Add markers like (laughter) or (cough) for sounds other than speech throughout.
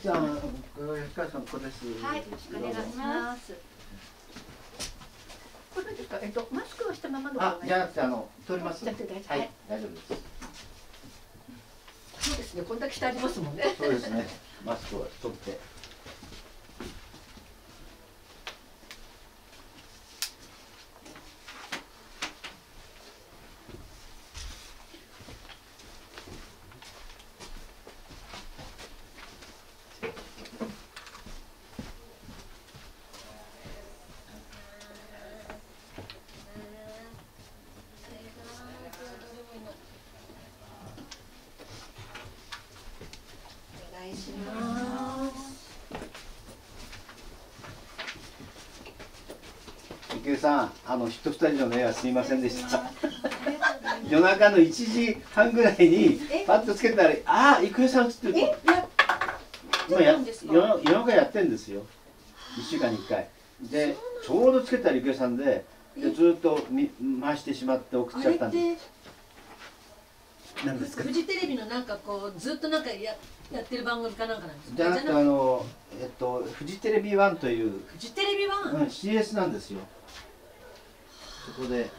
ちゃん、吉川さん、ここです。はい、よろしくお願いします。これですか、えっと、マスクをしたままの。あ、じゃなくて、あの、取ります。はい、大丈夫です。そうですね、こんだけしてありますもんね。そうですね、マスクを取って。一人二人のねはすみませんでした (laughs) 夜中の1時半ぐらいにパッとつけたら「ああ郁恵さん映ってる」と。今や夜中やってるんですよ1週間に1回でちょうどつけたら郁恵さんででずっとみ回してしまって送っちゃったんですですかフジテレビのなんかこうずっとなんかややってる番組かなんかなんですかじゃなくてあのえっとフジテレビワンというフジテレビワン、うん、CS なんですよこで。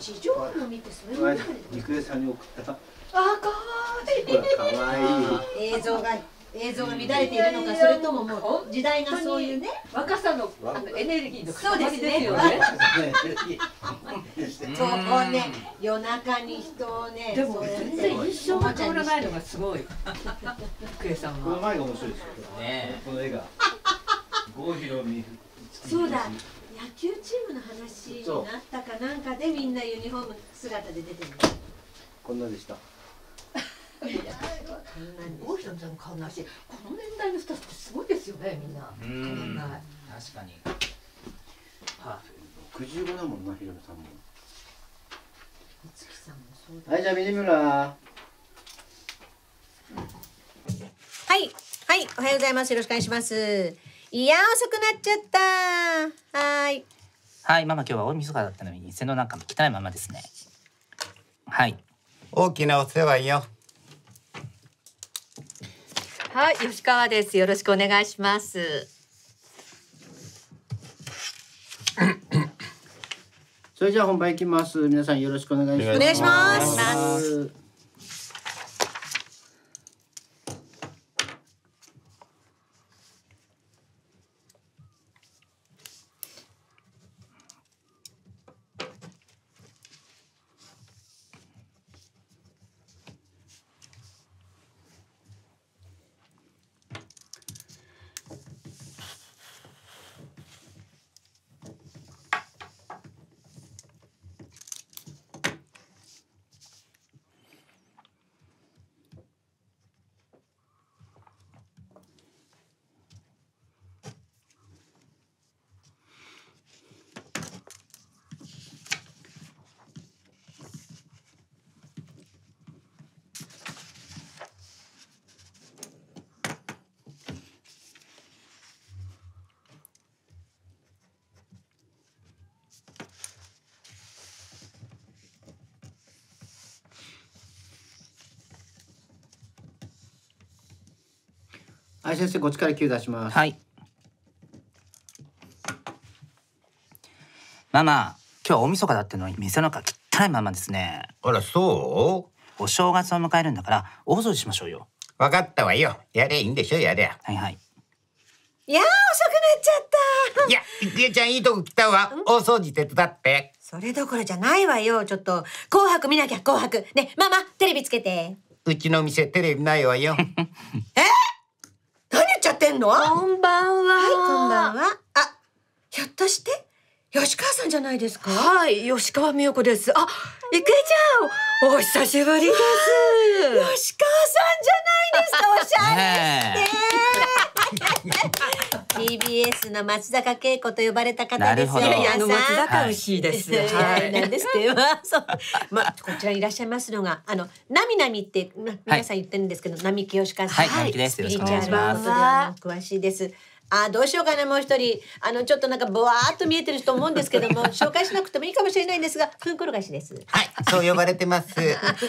地上部見てそれの肉屋さんに送った。あ可愛い。可愛い。映像が映像が乱れているのか、それとももう時代がそういうね若さのエネルギーのそうですね。そうね夜中に人をね。でも全然印象が変わらないのがすごい。肉屋さんは。この前が面白いですよ。ね。この映画。郷ひろみ。そうだ野球チームの話になったかなんかでみんなユニフォーム姿で出てるこんなでしたこんなんこの年代の人ってすごいですよねみんなん確かにはだもんなひろみさんもさんもそうだはいじゃあはい、はい、おはようございます。よろしくお願いします。いや遅くなっちゃったはいはいママ今日は大晦日だったのに店の中も汚いままですねはい大きなお世話よはい吉川ですよろしくお願いします (coughs) それじゃ本番いきます皆さんよろしくお願いしますお願いしますはい先生こっちから9出しますはいママ今日大晦日だってのに店の中汚いままですねあらそうお正月を迎えるんだから大掃除しましょうよ分かったわよやれいいんでしょやれはいはいいや遅くなっちゃったいやいりえちゃんいいとこ来たわ大掃除手伝ってそれどころじゃないわよちょっと紅白見なきゃ紅白ねママテレビつけてうちの店テレビないわよ (laughs) えーのこんばんは。はい、こんばんは。あ、ひょっとして、吉川さんじゃないですかはい、吉川美代子です。あ、いけちゃん、お久しぶりです。(laughs) 吉川さんじゃないですか、おしゃれです TBS の松坂慶子と呼ばれた方ですよ。あの松坂牛です。はい。なんですけど、(laughs) そう。まあこちらいらっしゃいますのがあのなみなみって皆さん言ってるんですけど、なみきよしかさん。はい。スピリチュアルのことでは詳しいです。あどうしようかなもう一人あのちょっとなんかぼわっと見えてると思うんですけども (laughs) 紹介しなくてもいいかもしれないんですがクンん転ガシですはいそう呼ばれてます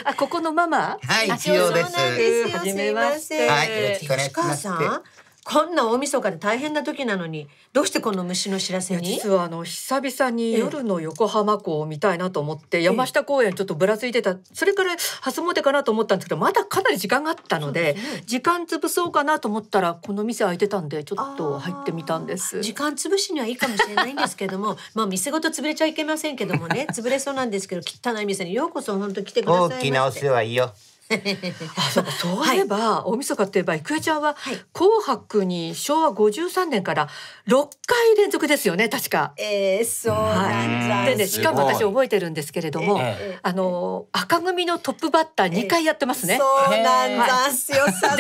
あここのママはい一応ですそうなんですよすみませんはいよろしくお願いしますこんな大晦日で大変な時なのにどうしてこの虫の知らせに実はあの久々に夜の横浜港を見たいなと思って、山下公園ちょっとぶらついてたそれから初詣かなと思ったんですけどまだかなり時間があったので、ね、時間潰そうかなと思ったらこの店開いてたんでちょっと入ってみたんです時間潰しにはいいかもしれないんですけども (laughs) まあ店ごと潰れちゃいけませんけどもね潰れそうなんですけど汚い店にようこそ本当来てください大きなお世話いいよあそうそういえば、はい、大晦日といえば郁恵ちゃんは、紅白に昭和53年から6回連続ですよね確か。えー、そうはい、でねしかも私覚えてるんですけれども、えー、あの赤組のトップバッター2回やってますね。えー、そうなんだすよ、さすが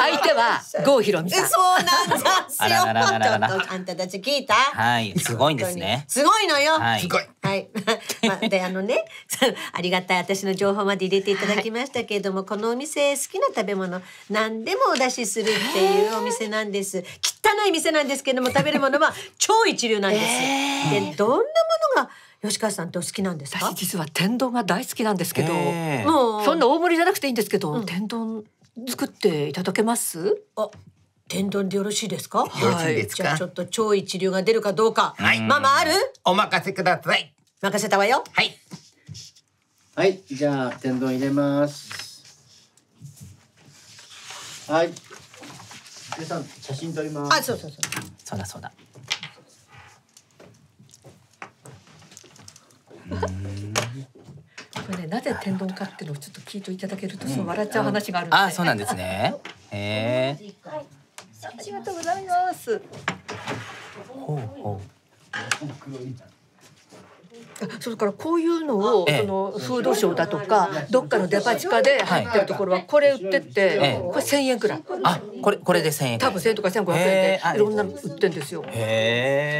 相手は郷ひろみさん。そうなんですよ。らららららあんたたち聞いた？はい、すごいんですね。すごいのよ。はい。はい。まあ、であのね、(laughs) ありがたい私の情報まで入れていただきまししたけれどもこのお店好きな食べ物何でもお出しするっていうお店なんです。汚い店なんですけれども食べるものは (laughs) 超一流なんです。でどんなものが吉川さんってお好きなんですか実は天丼が大好きなんですけど、もうそんな大盛りじゃなくていいんですけど、うん、天丼作っていただけますあ天丼でよろしいですかはい、じゃあちょっと超一流が出るかどうか、はい、ママあるお任せください任せたわよはいはい、じゃあ天丼入れます。はい。皆さん写真撮ります。あ、そうそうそう。そうだそうだ。(laughs) これね、なぜ天丼かっていうのをちょっと聞いていただけると、そう笑っちゃう話がある、ねうん、あ、そうなんですね。へえ。はい。ありがとうございます。ほうほう。それからこういうのをそのフードショーだとかどっかのデパ地下で入ってるところはこれ売ってってこれ千円くらい。あこれこれで1円多分千円とか千五百円でいろんな売ってんですよ。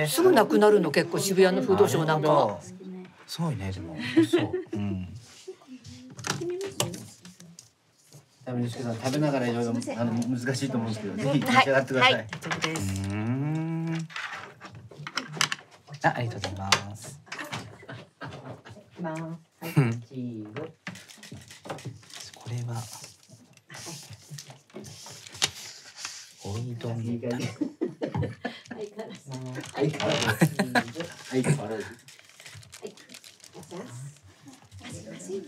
すぐなくなるの結構渋谷のフードショーなんかは。すごいねでも。そう。うん。食べ食べながらいろいろあの難しいと思うんですけど、ぜひ召し上がってください。はいはい、あ、ありがとうございます。ます。はい、チーズ。これは。おいどん相変わらず。相変わらず。い。いありがとうございます。い。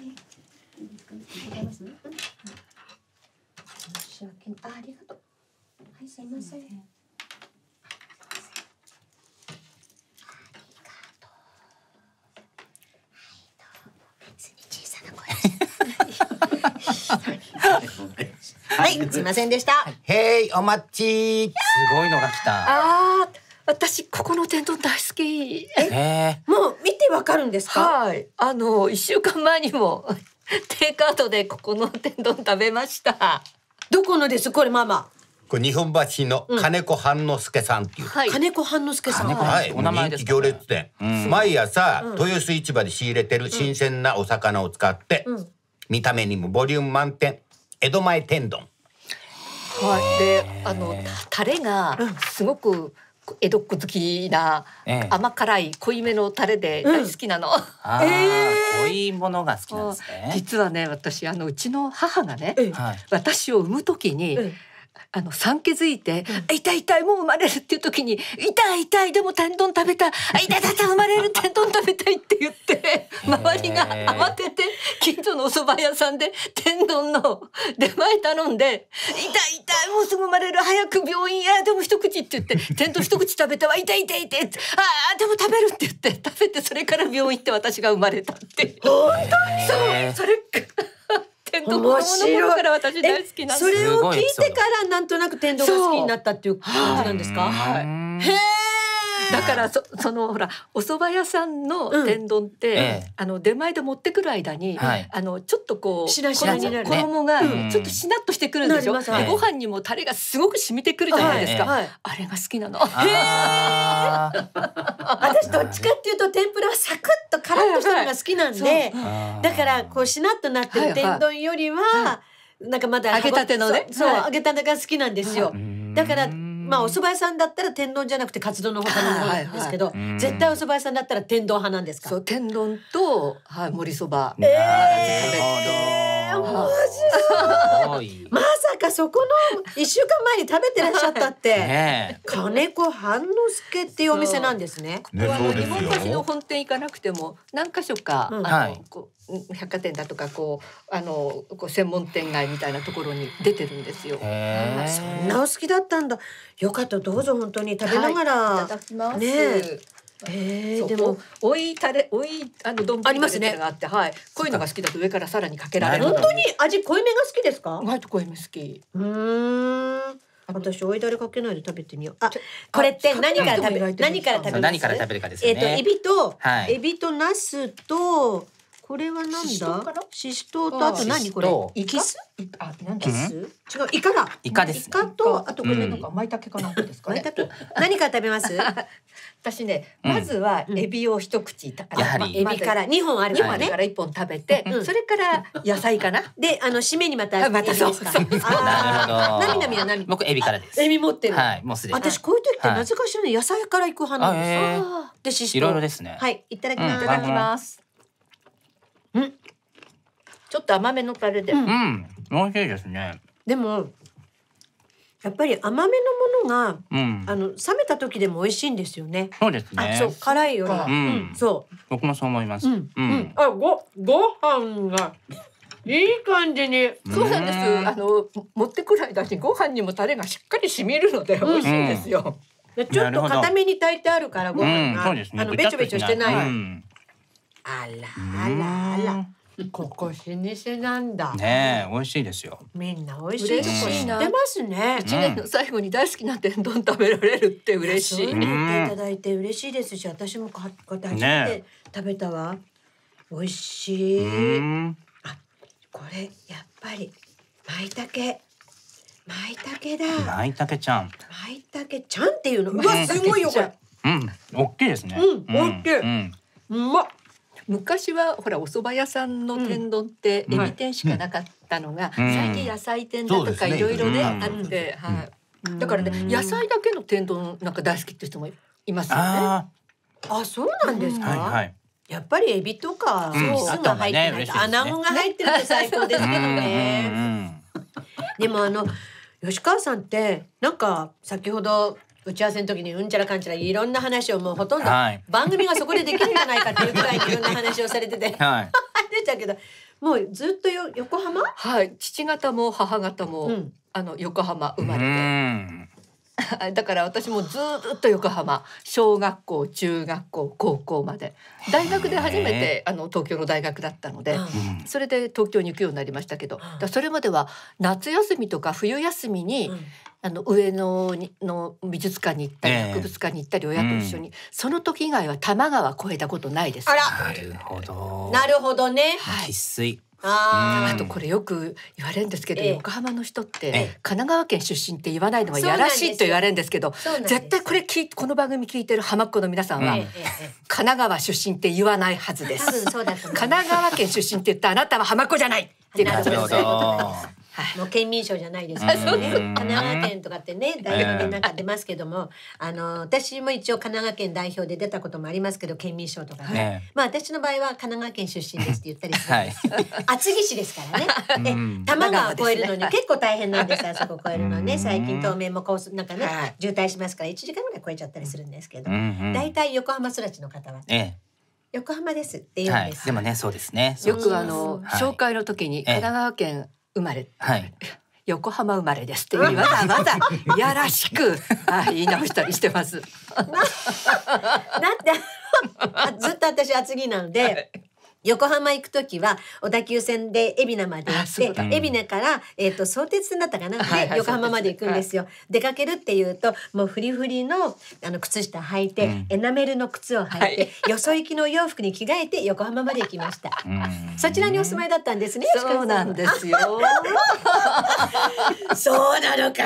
あ、ありがとう。はい、すみません。すみませんでした。へい、お待ち。すごいのが来た。ああ。私ここの天丼大好き。ええ。もう見てわかるんですか。はい、あの一週間前にも (laughs) テイクアウトでここの天丼食べました。どこのですこれママ。これ日本橋の金子半之助さんっていう、はい、金子半之助さんはい、お名前です、行列店、毎朝、豊洲市場で仕入れてる新鮮なお魚を使って、見た目にもボリューム満点江戸前天丼はい、であのたれがすごく江戸っ子好きな甘辛い濃いめのたれで大好きなの。うん、あえ濃いものが好きなんですね。実はね私あのうちの母がね、私を産む時に、うんあの産気づいて、うん、痛い痛いもう生まれるっていう時に痛い痛いでも天丼食べたい痛い痛い生まれる天丼食べたいって言って (laughs) 周りが慌てて近所のお蕎麦屋さんで天丼の出前頼んで痛い痛いもうすぐ生まれる早く病院やでも一口って言って天丼一口食べては痛い痛い痛いああでも食べるって言って食べてそれから病院行って私が生まれたって本当にそうそれ天童子供の頃から私大好きなんそれを聞いてからなんとなく天童が好きになったっていう感じなんですかはい。へーだからそそのほらお蕎麦屋さんの天丼って、あの出前で持ってくる間に、あのちょっとこう衣がちょっとしなっとしてくるんでしょ、うご飯にもタレがすごく染みてくるじゃないですか、あれが好きなの。私どっちかっていうと天ぷらはサクッとカラッとしたのが好きなんで、だからこうしなっとなってる天丼よりは、なんかまだ揚げたてのねそう、揚げたてが好きなんですよ。だからまあお蕎麦屋さんだったら天丼じゃなくてカツ丼の方頼むんですけど、絶対お蕎麦屋さんだったら天丼派なんですか。そう天丼とはい盛りそば。ええー、面白い。まさかそこの一週間前に食べてらっしゃったって。(laughs) 金子半之助っていうお店なんですね。ここは日本橋の本店行かなくても何箇所か、あのこう。百貨店だとかこうあのこう専門店街みたいなところに出てるんですよ。そんなお好きだったんだ。よかったどうぞ本当に食べながら、はい、いただきます。ねえー、でもおいタレおいあの丼ありますねがあってはいこういうのが好きだと上からさらにかけられる本当に味濃いめが好きですか？はい濃いめ好き。うん私おいだれかけないで食べてみよう。あ、これって何から食べ何から食べ何から食べるかですね。えっ、とエビと、はい、エビとナスとこれはなんだシシトウとあと何これイカあなんだ、うん、違うイカだイカですイカとあとこれなんか舞茸かなんかですかね、何か食べます (laughs) 私ねまずはエビを一口うんま、エビから二本あるからねから一本食べて、うん、それから野菜かな (laughs) であの締めにまたまたそうそう (laughs) あなみなみは何僕エビからですエビ持ってるはいもうすで私こういう時ってなぜかしら、ね野菜から行く派なんですでシシトウいろいろですねはいいただきますいただきますちょっと甘めのタレで、うん、美味しいですね。でもやっぱり甘めのものが、うん、あの冷めた時でも美味しいんですよね。そうですね。あ、そう辛いより、うん、そう。僕もそう思います。うん、うん、あ、ごご飯がいい感じに。そうなんです。あの持ってくる間にご飯にもタレがしっかり染みるので美味しいんですよ。ちょっと固めに炊いてあるからご飯が、うね、あのべちょべちょしてない。あらあらあら。(laughs) ここ老舗なんだ。ねえ、美味しいですよ。みんな美味しいとこ知ってますね。一、年の最後に大好きな天丼食べられるって嬉しい。言っていただいて嬉しいですし、私も買って初めて食べたわ。ね、美味しい。あ、これやっぱり舞茸。舞茸だ。舞茸ちゃん。舞茸ちゃんっていうの。うわ、すごいよこれ。うん、大きいですね。うん、大きい。うん、うまっ。昔はほらお蕎麦屋さんの天丼ってエビ天しかなかったのが、最近野菜天だとかいろいろねあって、はい、だからね野菜だけの天丼なんか大好きって人もいますよね。あそうなんですか、はいやっぱりエビとか、そう、が入ってない、穴子が入ってると最高ですけどね。でもあの吉川さんってなんか先ほど打ち合わせの時にうんちゃらかんちゃらいろんな話をもうほとんど番組がそこでできるんじゃないかっていうぐらいいろんな話をされてて、(laughs) はい、出ちゃうけどもうずっとよ横浜はい父方も母方も、うん、あの横浜生まれて。(laughs) だから私もずっと横浜小学校中学校高校まで大学で初めてあの東京の大学だったので、それで東京に行くようになりましたけど、それまでは夏休みとか冬休みに、あの上野の美術館に行ったり博物館に行ったり親と一緒に、その時以外は多摩川越えたことないです。なるほどなるほどね、はい、あとこれよく言われるんですけど、横浜の人って神奈川県出身って言わないのはいやらしいと言われるんですけど絶対これこの番組聞いてる浜っ子の皆さんは、神奈川出身って言わないはずです神奈川県出身って言ったあなたは浜っ子じゃないっていうことですね。もう県民賞じゃないですか、そ神奈川県とかってね代表でなんか出ますけども、あの私も一応神奈川県代表で出たこともありますけど県民賞とかね、まあ私の場合は神奈川県出身ですって言ったりするんです、(laughs) はい、厚木市ですからね、で、多摩川を越えるのに (laughs) 結構大変なんですあそこ越えるのね最近東名もこうなんかね、渋滞しますから1時間ぐらい超えちゃったりするんですけど、大体横浜育ちの方は。え横浜ですって言うんです、でもねそうですねよくあの、紹介の時に神奈川県生まれ。はい。横浜生まれですっていうわざわざやらしくあ言い直したりしてます。(laughs) ななってずっと私厚木なんで、はい、横浜行く時は小田急線で海老名まで行って海老名から、えーと、相鉄になったかなで、はいはい、横浜まで行くんですよ。はい、出かけるっていうともうフリフリのあの靴下履いて、うん、エナメルの靴を履いて、よそ行きの洋服に着替えて横浜まで行きました。そちらにお住まいだったんですね。そうなんですよ。(laughs) そうなのか。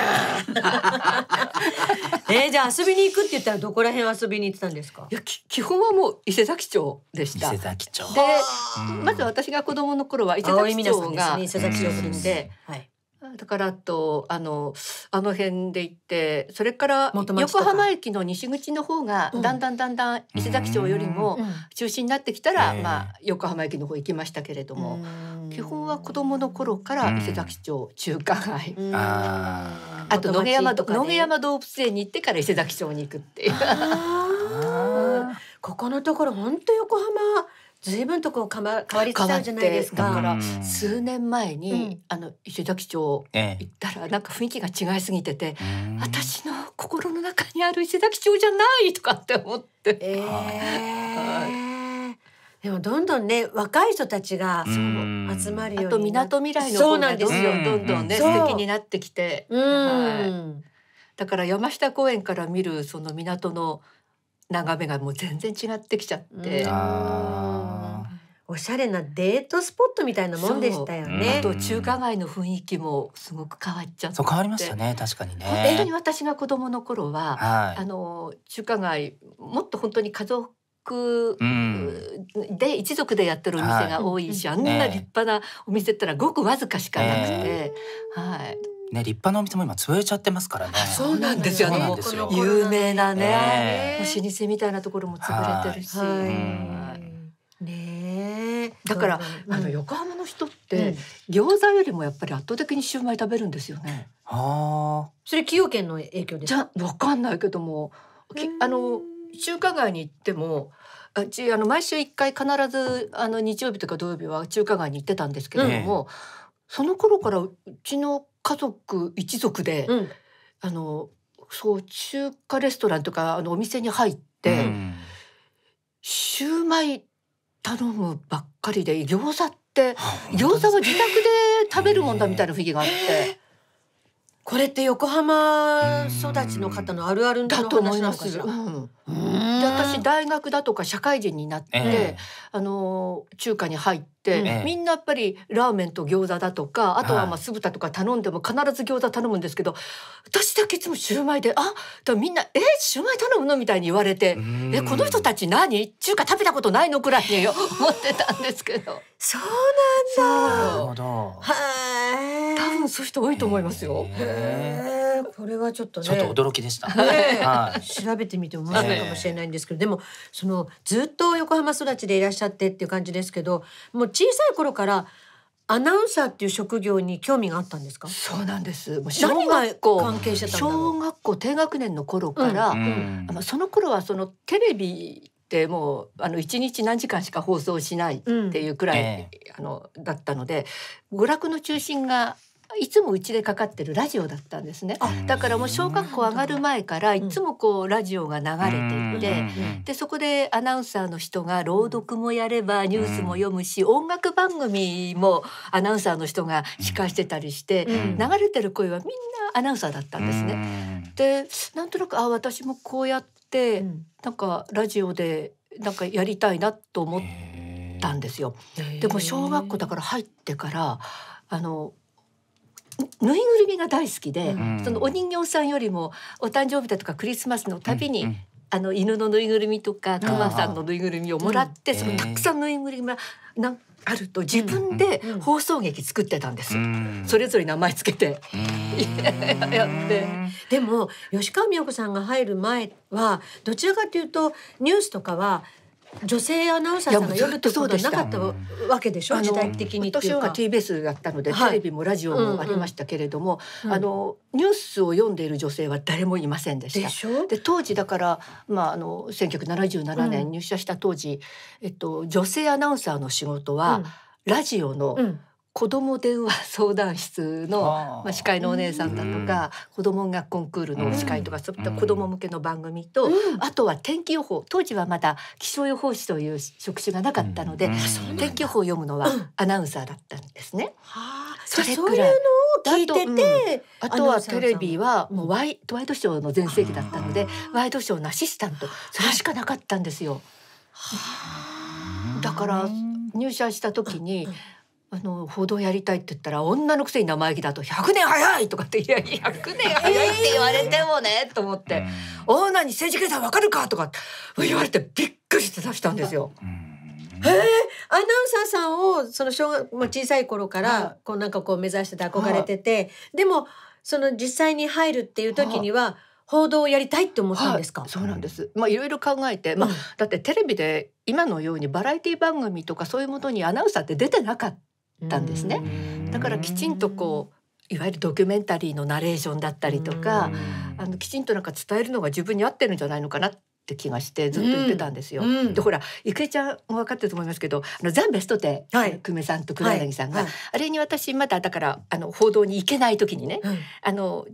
(laughs) えー、じゃあ遊びに行くって言ったらどこら辺遊びに行ってたんですか。いや基本はもう伊勢崎町でした。伊勢崎町。でまず私が子供の頃は伊勢崎町が伊勢崎町で、はいだからとあのあの辺で行ってそれから横浜駅の西口の方がだんだんだんだん伊勢崎町よりも中心になってきたら、まあ、横浜駅の方行きましたけれども基本は子どもの頃から伊勢崎町中華街あと野毛山とか、野毛山動物園に行ってから伊勢崎町に行くっていう。ここのところ本当横浜随分とこう変わ変わりつつあるじゃないですか。だから数年前に、うん、あの石崎町行ったらなんか雰囲気が違いすぎてて、ええ、私の心の中にある石崎町じゃないとかって思って。えーでもどんどんね若い人たちが集まるようにあと港未来の方がどんどんどんどんね素敵になってきて、はい、だから山下公園から見るその港の眺めがもう全然違ってきちゃって。おしゃれなデートスポットみたいなもんでしたよね。あと中華街の雰囲気もすごく変わっちゃそう変わりましたね。確かにね。本当に私が子供の頃は、はい、あの中華街もっと本当に家族で一族でやってるお店が多いし、はい、あんな立派なお店ったらごくわずかしかなくて、ね、はい。ね、立派なお店も今潰れちゃってますからね。そうなんですよ。すよ有名なね、えー、老舗みたいなところも潰れてるし。ねだから、うん、あの横浜の人って、うん、餃子よりもやっぱり圧倒的にシュウマイ食べるんですよね。ああ。それ崎陽軒の影響ですか。じゃわかんないけども、きあの中華街に行っても。あちあの毎週一回必ずあの日曜日とか土曜日は中華街に行ってたんですけれども、うん、その頃からうちの家族一族で、うん、あのそう中華レストランとかあのお店に入って、うん、シューマイ頼むばっかりで餃子って餃子は自宅で食べるもんだみたいな雰囲気があって。これって横浜育ちの方のあるあるんだと思います。うん、うん私大学だとか社会人になって、えー、あの中華に入って、うん、みんなやっぱりラーメンと餃子だとかあとはまあ酢豚とか頼んでも必ず餃子頼むんですけど、はい、私だけいつもシューマイであだみんな「えシューマイ頼むの?」みたいに言われて「えこの人たち何中華食べたことないの?」くらいに (laughs) 思ってたんですけど。そうなんだ。はい。多分そういう人多いと思いますよ。へえ。これはちょっとね。ちょっと驚きでした。はい。調べてみても面白いかもしれないんです。ですけどでもそのずっと横浜育ちでいらっしゃってっていう感じですけどもう小さい頃からアナウンサーっていう職業に興味があったんですかそうなんですもう小学校関係者小学校低学年の頃から、うんうん、その頃はそのテレビでもうあの1日何時間しか放送しないっていうくらい、うん、あのだったので娯楽の中心がいつもうちでかかってるラジオだったんですねだからもう小学校上がる前からいつもこうラジオが流れていてでそこでアナウンサーの人が朗読もやればニュースも読むし音楽番組もアナウンサーの人が司会してたりして流れてる声はみんなアナウンサーだったんですね。でなんとなくあ私もこうやってなんかラジオでなんかやりたいなと思ったんですよ。でも小学校だから入ってからあのぬいぐるみが大好きで、そのお人形さんよりもお誕生日だとかクリスマスのたびに、あの犬のぬいぐるみとかクマさんのぬいぐるみをもらって、そのたくさんぬいぐるみがなんあると自分で放送劇作ってたんです、それぞれ名前つけて (laughs) やってでも吉川美代子さんが入る前はどちらかというとニュースとかは女性アナウンサーさんが夜ということはなかったわけでしょ時代的に私は TBS だったので、テレビもラジオもありましたけれども、あのニュースを読んでいる女性は誰もいませんでしたで当時だからまああの1977年入社した当時、えっと女性アナウンサーの仕事は、ラジオの、うん子供電話相談室のまあ、司会のお姉さんだとか、うん、子ども音楽コンクールの司会とか、うん、そういった子ども向けの番組と、うん、あとは天気予報当時はまだ気象予報士という職種がなかったので、天気予報を読むのはアナウンサーだったんですね。それくらい聞いててあと,、はテレビはもうワイワイドショーの全盛期だったのでワイドショーのアシスタントそれしかなかったんですよ。だから入社した時に、あの報道やりたいって言ったら女のくせに生意気だと100年早いとかっていや100年早いって言われてもね、と思って、オーナーに政治家さんわかるかとか言われてびっくりして出したんですよ。えー、アナウンサーさんをその小学、まあ、小さい頃からこうなんかこう目指してて憧れてて、でもその実際に入るっていう時には、報道をやりたいって思ったんですか、はい、そうなんです、まあ、いろいろ考えて、まあ、だってテレビで今のようにバラエティ番組とかそういうものにアナウンサーって出てなかったんですね。だからきちんとこういわゆるドキュメンタリーのナレーションだったりとか、あのきちんとなんか伝えるのが自分に合ってるんじゃないのかなって気がしてずっと言ってたんですよ。うん、でほら池恵ちゃんも分かってると思いますけど「あのザンベストテ」はい、久米さんと黒柳さんが、はいはい、あれに私まだだからあの報道に行けない時にね、うん、あの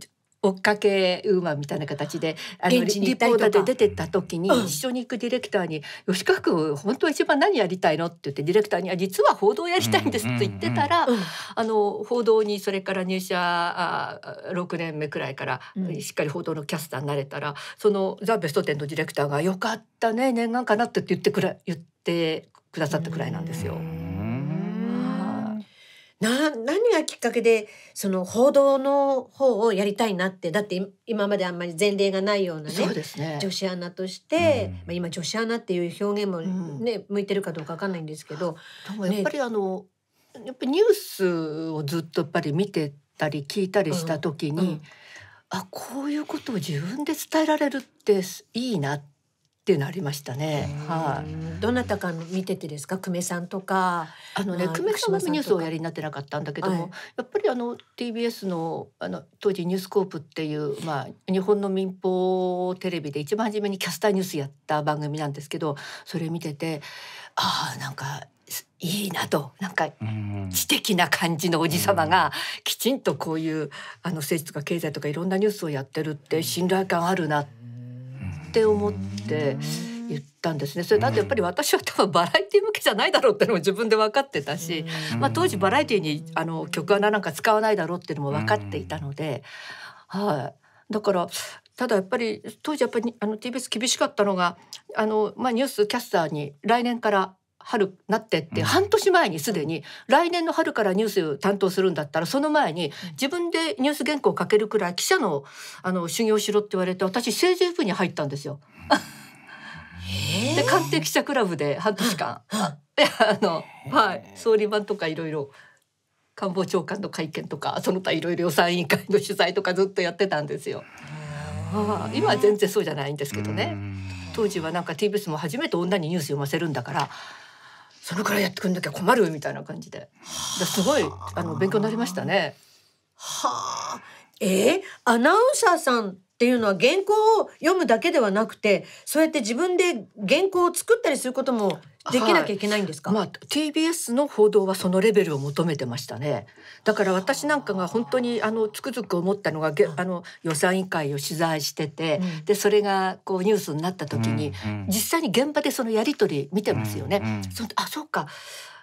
追っかけウーマンみたいな形であのーターで出てった時に、一緒に行くディレクターに「うん、吉川君本当は一番何やりたいの?」って言ってディレクターに「実は報道やりたいんです」って言ってたら、うんうんうん、あの報道にそれから入社あ6年目くらいからしっかり報道のキャスターになれたら、うん、その「ザ・ベストテンのディレクターが「よかったね念願かな」って言ってくれ言ってくださったくらいなんですよ。うんな何がきっかけでその報道の方をやりたいなってだって今まであんまり前例がないようなねね女子アナとして、うん、まあ、今女子アナっていう表現もね、うん、向いてるかどうかわかんないんですけど。でもやっぱり、あの、やっぱニュースをずっとやっぱり見てたり聞いたりした時に、うん、あこういうことを自分で伝えられるっていいなって。っていうのありましたね。はい。どなたか見ててですか、久米さんとか。あのね、久米さんはニュースをおやりになってなかったんだけども、はい、やっぱりあの TBS のあの当時ニュースコープっていうまあ日本の民放テレビで一番初めにキャスターニュースやった番組なんですけど、それ見てて、ああなんか。いいなとなんか知的な感じのおじ様がきちんとこういうあの政治とか経済とかいろんなニュースをやってるって信頼感あるなってって思って言ったんですねそれだってやっぱり私は多分バラエティ向けじゃないだろうってのも自分で分かってたし、まあ、当時バラエティにあの曲穴なんか使わないだろうっていうのも分かっていたので、はい、だからただやっぱり当時やっぱりあの TBS 厳しかったのがあの、まあ、ニュースキャスターに来年から春なってって半年前にすでに来年の春からニュース担当するんだったらその前に自分でニュース原稿を書けるくらい記者のあの修行しろって言われて私政治部に入ったんですよ。で官邸記者クラブで半年間あの、はい、総理版とかいろいろ官房長官の会見とかその他いろいろ予算委員会の取材とかずっとやってたんですよ。はあ、今は全然そうじゃないんですけどね。当時はなんか TBS も初めて女にニュース読ませるんだからそのくらいやってくんなきゃ困るみたいな感じですごいあの勉強になりましたね。はあえー、アナウンサーさんっていうのは原稿を読むだけではなくてそうやって自分で原稿を作ったりすることもできなきゃいけないんですか、はい、まあ、TBS の報道はそのレベルを求めてましたねだから私なんかが本当にあのつくづく思ったのがあの予算委員会を取材してて、うん、でそれがこうニュースになった時に、うんうん、実際に現場でそのやり取り見てますよね。うんうん、そあそうか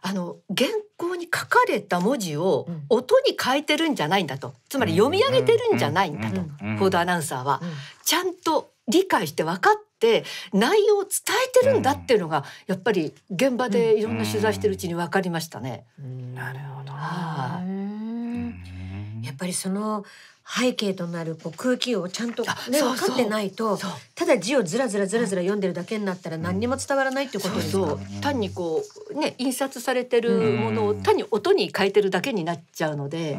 あの原稿に書かれた文字を音に変えてるんじゃないんだと、つまり読み上げてるんじゃないんだと、報道アナウンサーは、ちゃんと理解して分かって内容を伝えてるんだっていうのが、やっぱり現場でいろんな取材してるうちに分かりましたね。なるほど、やっぱりその背景となるこう空気をちゃんと、ね、分かってないとただ字をずらずらずらずら読んでるだけになったら何にも伝わらないってことですよね。単にこう、ね、印刷されてるものを単に音に変えてるだけになっちゃうので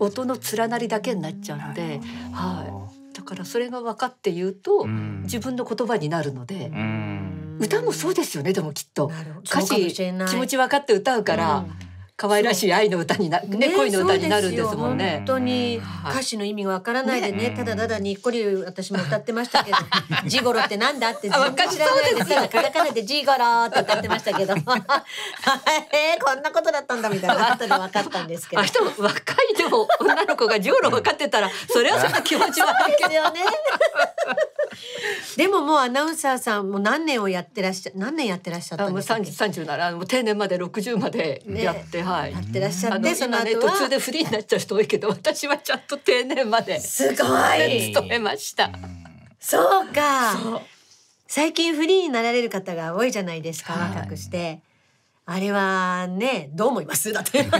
音の連なりだけになっちゃうので、はい、だからそれが分かって言うと自分の言葉になるので。歌もそうですよねでもきっと歌詞気持ち分かって歌うから、う可愛らしい愛の歌にな、ね、恋の歌になるんですもんね。本当に歌詞の意味がわからないでね、ただただにっこり私も歌ってましたけど、(laughs) ジゴロってなんだって全然知らないです。今カタカナでジゴロって歌ってましたけど、(laughs) えー、こんなことだったんだみたいな後で分かったんですけど。人若いでも女の子がジゴロ分かってたら、それはその気持ちは。ですどね。でももうアナウンサーさんも何年をやってらっしゃ何年やってらっしゃったんですか。あもう三十三十ならもう定年まで六十までやって、ね、はい。やってらっしゃってその後、ね、途中でフリーになっちゃう人多いけど私はちゃんと定年まですごい勤めました。そうか。最近フリーになられる方が多いじゃないですか、若くして。あれはねどう思いますだって (laughs)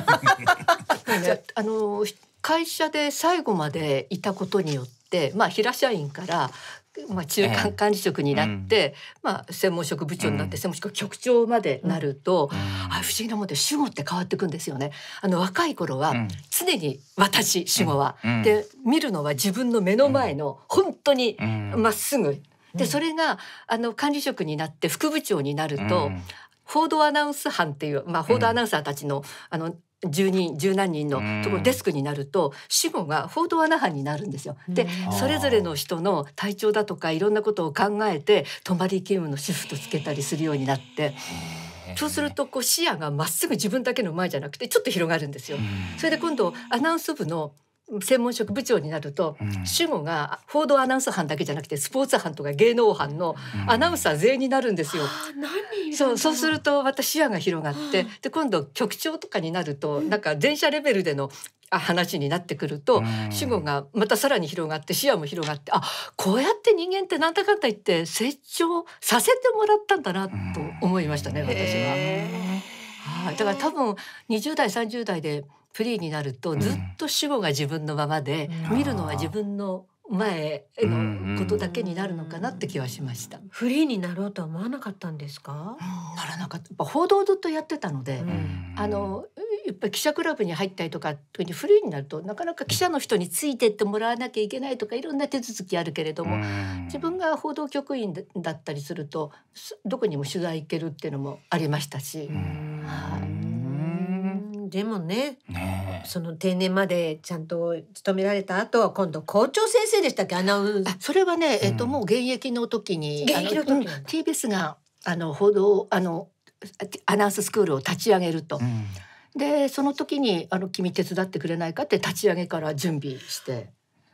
あの会社で最後までいたことによってまあ平社員からまあ、中間管理職になって、まあ、専門職部長になって、専門職局長までなると、あ不思議なもんで主語って変わっていくんですよね。あの若い頃は常に私主語は、で見るのは自分の目の前の本当にまっすぐ。でそれがあの管理職になって副部長になると、報道アナウンス班っていう、まあ、報道アナウンサーたちのうん、あの10人十何人のとこデスクになると死後が報道穴班になるんですよ。でそれぞれの人の体調だとかいろんなことを考えて泊まり勤務のシフトつけたりするようになって。そうするとこう視野がまっすぐ自分だけの前じゃなくてちょっと広がるんですよ。それで今度アナウンス部の専門職部長になると、うん、主語が報道アナウンサー班だけじゃなくてスポーツ班とか芸能班のアナウンサー全員になるんですよ。うん、そうそうするとまた視野が広がってで今度局長とかになると、うん、なんか電車レベルでの話になってくると、主語がまたさらに広がって視野も広がってあこうやって人間ってなんだかんだ言って成長させてもらったんだなと思いましたね、私は。はい、だから多分20代30代でフリーになるとずっと主語が自分のままで、うん、見るのは自分の前へのことだけになるのかなって気はしました。うんうん、フリーになろうとは思わなかったんですか？ならなかった。報道ずっとやってたので、うん、あのやっぱり記者クラブに入ったりとか特にフリーになるとなかなか記者の人についてってもらわなきゃいけないとかいろんな手続きあるけれども、うん、自分が報道局員だったりするとどこにも取材行けるっていうのもありましたし。はい、あ。でもねねその定年までちゃんと勤められた後は今度校長先生でしたっけアナウンそれはね、えっと、もう現役の時に現役の時の、うん、TBS があの報道あのアナウンススクールを立ち上げると。うんでその時にあの君手伝ってくれないかって立ち上げから準備して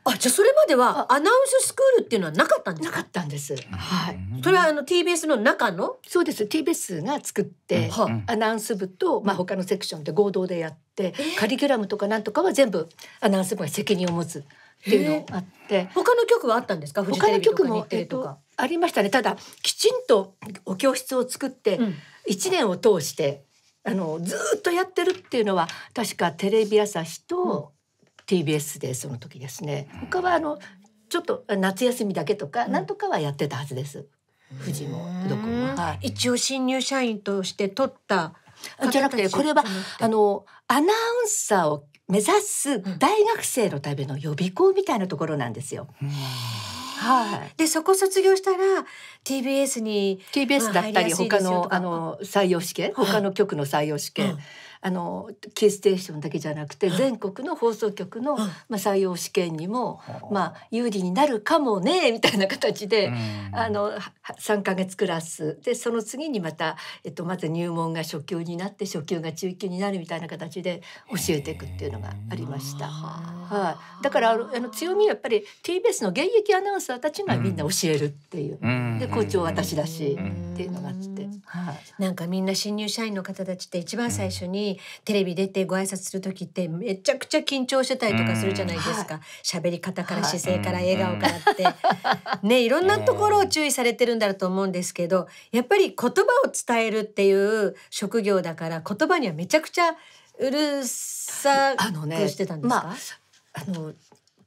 あじゃあそれまではアナウンススクールっていうのはなかったんですなかったんです。はい。それはあの TBS の中のそうです TBS が作って、うん、アナウンス部と、まあ、他のセクションで合同でやって、うん、カリキュラムとかなんとかは全部アナウンス部が責任を持つっていうのがあって他の局はあったんですか他の局も、えっと、ありましたねただきちんとお教室を作って、一年を通してあのずっとやってるっていうのは確かテレビ朝日と、TBS でその時ですね他はあのちょっと夏休みだけとか、何とかはやってたはずです。富士もどこも、はい、一応新入社員として取ったじゃなくてこれはあのアナウンサーを目指す大学生のための予備校みたいなところなんですよ。うん、はい、でそこ卒業したら TBS に TBS だったり他のあの採用試験他の局の採用試験、うんあのキーステーションだけじゃなくて全国の放送局の、まあ、採用試験にも、まあ、有利になるかもねみたいな形で、あの3か月クラスでその次にまた、えっと、まず入門が初級になって初級が中級になるみたいな形で教えていくっていうのがありました。はい、だからあの強みはやっぱり TBS の現役アナウンサーたちがみんな教えるっていう、で校長私だしっていうのがあって、はい、なんかみんな新入社員の方たちって一番最初に、テレビ出てご挨拶する時ってめちゃくちゃ緊張してたりとかするじゃないですか喋、り方から姿勢から笑顔からって、ねいろんなところを注意されてるんだろうと思うんですけどやっぱり言葉を伝えるっていう職業だから言葉にはめちゃくちゃうるさくしてたんですか、あのねまああの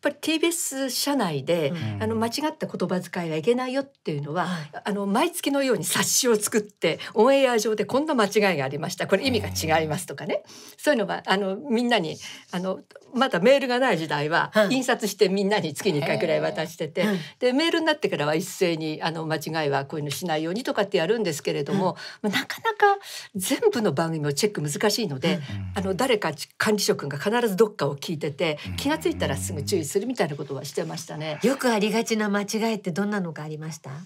ぱり TBS 社内で、うん、あの間違った言葉遣いはいけないよっていうのは、あの毎月のように冊子を作ってオンエア上でこんな間違いがありましたこれ意味が違いますとかね、そういうのはあのみんなにあのまだメールがない時代は、印刷してみんなに月に1回くらい渡してて、でメールになってからは一斉にあの間違いはこういうのしないようにとかってやるんですけれども、うん、なかなか全部の番組をチェック難しいので、あの誰か管理職が必ずどっかを聞いてて気が付いたらすぐ注意するみたいなことはしてましたね。よくありがちな間違いってどんなのがありましたなん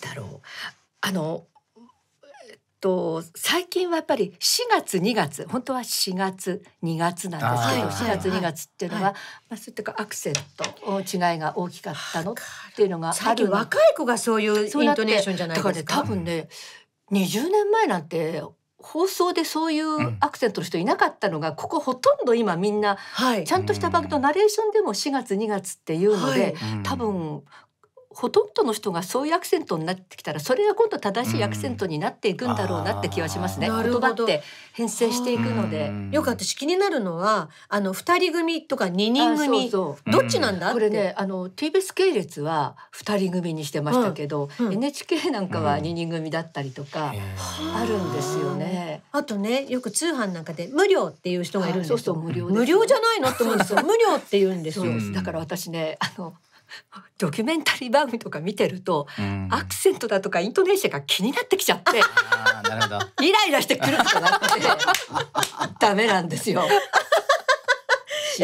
だろうあのと最近はやっぱり4月2月本当は4月2月なんですけど、4月2月っていうのは、まあそういったアクセントの違いが大きかったのっていうのがある若い子がそういうイントネーションじゃないですか。多分ね20年前なんて放送でそういうアクセントの人いなかったのが、ここほとんど今みんな、ちゃんとした番組のナレーションでも4月2月っていうので、多分ほとんどの人がそういうアクセントになってきたらそれが今度正しいアクセントになっていくんだろうなって気はしますね、うん、言葉って編成していくので、よく私気になるのはあの2人組とか2人組どっちなんだ、うん、これねあの TBS 系列は2人組にしてましたけど、NHK なんかは2人組だったりとかあるんですよね、あとねよく通販なんかで無料っていう人がいるんですよ無料じゃないのって思うんですよ無料って言うんですよだから私ねあの (laughs) ドキュメンタリー番組とか見てると、うん、アクセントだとかイントネーションが気になってきちゃってイライラしてくるとかなって (laughs) ダメなんですよ。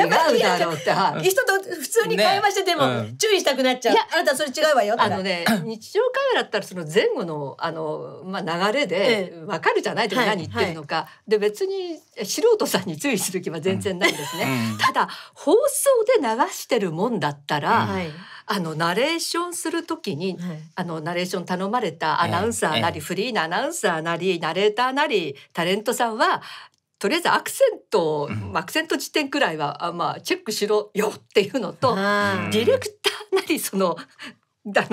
違うだろうって人と普通に会話してても注意したくなっちゃう、いやあなたそれ違うわよあのね日常会話だったらその前後のあの、まあ、流れで分かるじゃないでも何言ってるのか、で別に素人さんに注意する気は全然ないですね、ただ放送で流してるもんだったら、あのナレーションする時に、あのナレーション頼まれたアナウンサーなり、フリーなアナウンサーなりナレーターなりタレントさんはとりあえずアクセント、まあ、アクセント辞典くらいはあ、まあ、チェックしろよっていうのと、ディレクターなりその (laughs) あ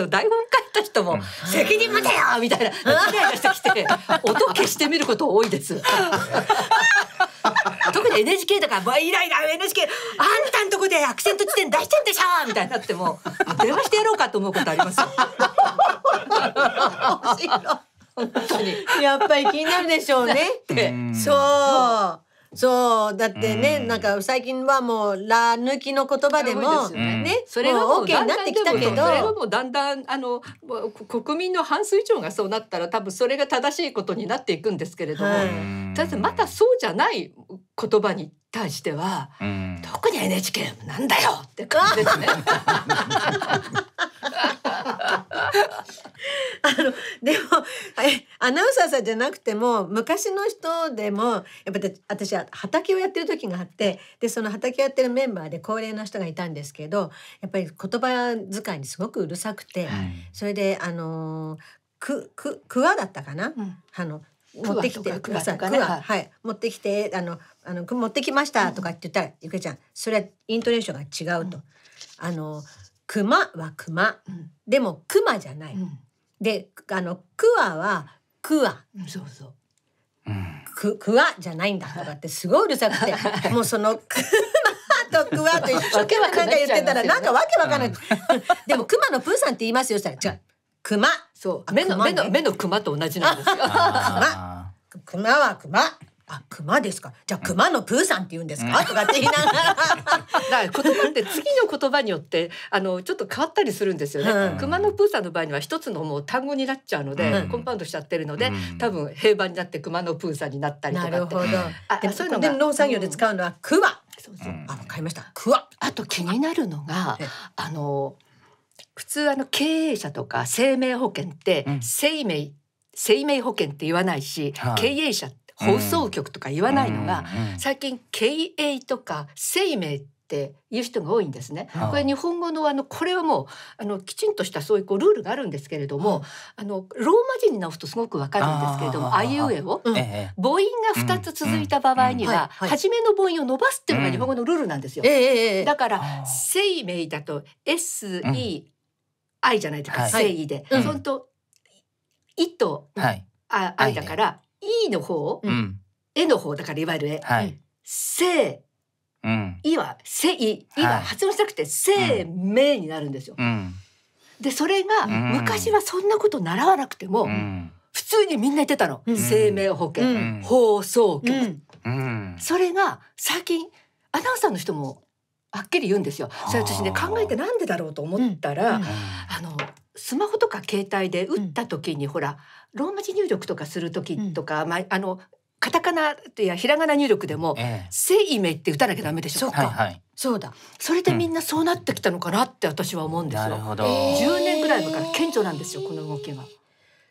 の台本書いた人も「責任持てよ!」みたいなイライラしてきて音消してみること多いです。(laughs) 特に NHK だから「イライラ NHK あんたんとこでアクセント地点出してんでしょ!」みたいになっても電話してやろうかと思うことありますよ。面白いやっぱり気になるでしょうね。ってそう。そうだってね、なんか最近はもうら抜きの言葉でもねそれがもう OK になってきたけどそれがもうだんだんあの国民の半数以上がそうなったら多分それが正しいことになっていくんですけれども、ただまたそうじゃない言葉に対しては「特に NHK なんだよ!」って感じですね。(laughs) あのでもえアナウンサーさんじゃなくても昔の人でもやっぱり私は畑をやってる時があってでその畑やってるメンバーで高齢な人がいたんですけどやっぱり言葉遣いにすごくうるさくて、はい、それであのくくくわだったかな、うん、あの持ってきてください。クワ、はい、持ってきて、あの、あの、持ってきましたとかって言ったら、うん、ゆかちゃん、それはイントネーションが違うと。うん、あの、熊は熊、うん、でも熊じゃない、うん、であのクワはクワ、うん、そうそうくくわじゃないんだとかってすごいうるさくて (laughs) もうそのクマとクワと一生懸命なんか言ってたらなんかわけわかんない、(laughs) でもクマのプーさんって言いますよしたら違う熊そう目の、ね、目の目の熊と同じなんですよ (laughs) 熊は熊あ、熊ですか。じゃあ熊のプーさんって言うんですか、うん、とかって言いながら。(laughs) だから言葉って次の言葉によってあのちょっと変わったりするんですよね。うん、熊のプーさんの場合には一つのもう単語になっちゃうので、うん、コンパウンドしちゃってるので、多分平板になって熊のプーさんになったりとかなるほど。あ、そういうので農産業で使うのは熊。そうそう。あ、わかりました。熊。あと気になるのがあの普通あの経営者とか生命保険って、生命生命保険って言わないし、経営者って放送局とか言わないのが、最近経営とか生命っていう人が多いんですね。これ日本語のあのこれはもうあのきちんとしたそういうこうルールがあるんですけれども、あのローマ字に直すとすごくわかるんですけれども、あいうえを、母音が二つ続いた場合には、初めの母音を伸ばすっていうのが日本語のルールなんですよ。だから生命だと S E I じゃないですか、誠意で、本当と、いと、あ、愛だから、E の方、うん、絵の方だからいわゆる絵、はい、せうん、いはせい、いは発音したくて、生命になるんですよ。うん、で、それが、昔はそんなこと習わなくても、うん、普通にみんな言ってたの。うん、生命保険、うん、放送局、うんそれが最近、アナウンサーの人もはっきり言うんですよ。それ私ね、考えてなんでだろうと思ったら、あの、スマホとか携帯で打った時に、うん、ほらローマ字入力とかする時とか、うん、まあ、あのカタカナいやひらがな入力でも「ええ、セイって打たなきゃダメでしょそうか、はいはい、そうだそれでみんなそうなってきたのかなって私は思うんですよ、うん、なるほど10年ぐらい前から顕著なんですよこの動きが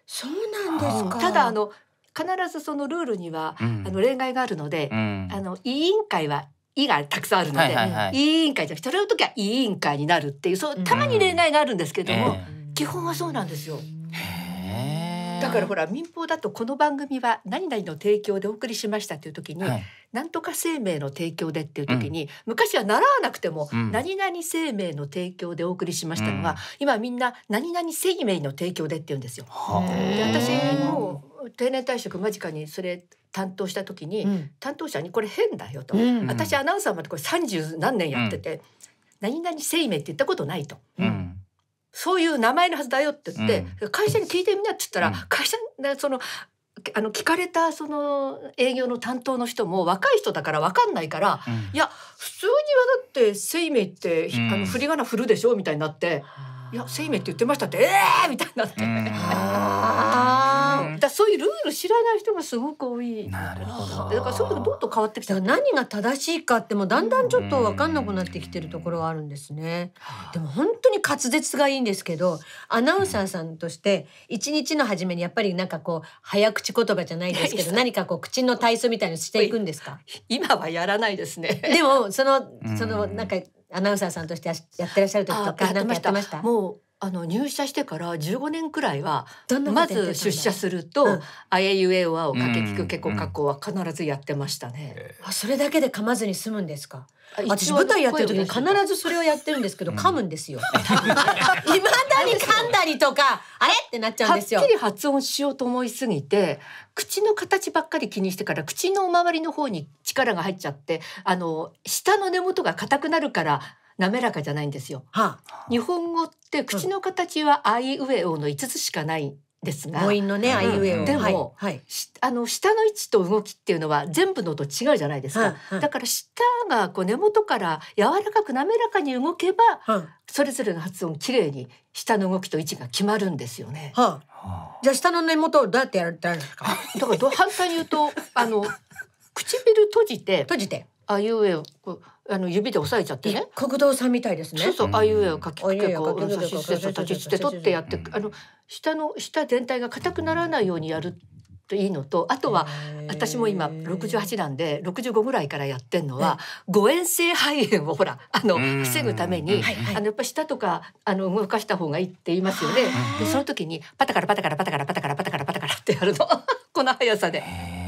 そうなんですかただあの必ずそのルールには、うん、あの例外があるので、うん、あの委員会は委がたくさんあるので、はいはいはい、委員会じゃなくてそれの時は委員会になるっていうそうたまに例外があるんですけども、えー基本はそうなんですよ。だからほら民放だとこの番組は何々の提供でお送りしましたという時に、なんとか生命の提供でっていう時に、昔は習わなくても、何々生命の提供でお送りしましたのが、今みんな何々生命の提供でって言うんですよ。私も定年退職間近にそれ担当した時に、担当者にこれ変だよと、私アナウンサーまでこれ三十何年やってて、何々生命って言ったことないと。そういう名前のはずだよって言って、うん、会社に聞いてみなって言ったら、うん、会社でそのあの聞かれたその営業の担当の人も若い人だから分かんないから、うん、いや普通にはだって生命って、あの振り仮名振るでしょみたいになって。いや生命って言ってましたってええー、みたいになって、うん、あ (laughs) だそういうルール知らない人がすごく多いなるほどだからそういうのどんどん変わってきた何が正しいかってもだんだんちょっと分かんなくなってきてるところはあるんですね、でも本当に滑舌がいいんですけどアナウンサーさんとして一日の初めにやっぱりなんかこう早口言葉じゃないですけど何かこう口の体操みたいのしていくんですか今はやらないですねでもそのそのなんかアナウンサーさんとしてやってらっしゃる時とかなんかやってましたもうあの入社してから15年くらいはまず出社すると「あえゆえおあ」をかけ聞く結構過去は必ずやってましたね。あそれだけで噛まずに済むんですか私舞台やってる時に必ずそれをやってるんですけど噛むんですよ。(laughs) いまだに噛んだりとかあれってなっちゃうんですよ。はっきり発音しようと思いすぎて口の形ばっかり気にしてから口の周りの方に力が入っちゃってあの舌の根元が硬くなるから滑らかじゃないんですよ。はあ、日本語って口の形はあいうえおの五つしかないですが母音のね、あいうえおでも、はい、あの下の位置と動きっていうのは全部の音違うじゃないですか、だから舌がこう根元から柔らかく滑らかに動けば、それぞれの発音綺麗に下の動きと位置が決まるんですよね。はあ、じゃあ下の根元をどうやってやるるんですかだから反対に言うとあの (laughs) 唇閉じて閉じてあいうえをこうあの指で押さえちゃってね国道さんみたいですねそうそうあいうえを書きつけこう指して立ちつて取ってやって、あの下の下全体が硬くならないようにやるといいのとあとは私も今68なんで65ぐらいからやってんのは誤嚥性肺炎をほらあの防ぐためにあのやっぱ舌とかあの動かした方がいいって言いますよねでその時にパタカラパタカラパタカラパタカラパタカラパタカラってやるの (laughs) この速さで。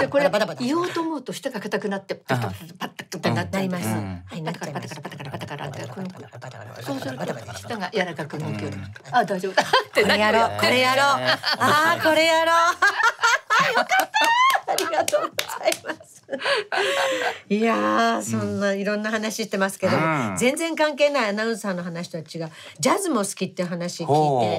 でこれ言おうと思うと舌が硬くなってパッパッなります。パタパタパタってあ大丈夫だってここれやろうあこれやろう。よかったいいやそんないろんな話してますけど、全然関係ないアナウンサーの話とは違うジャズも好きって話聞い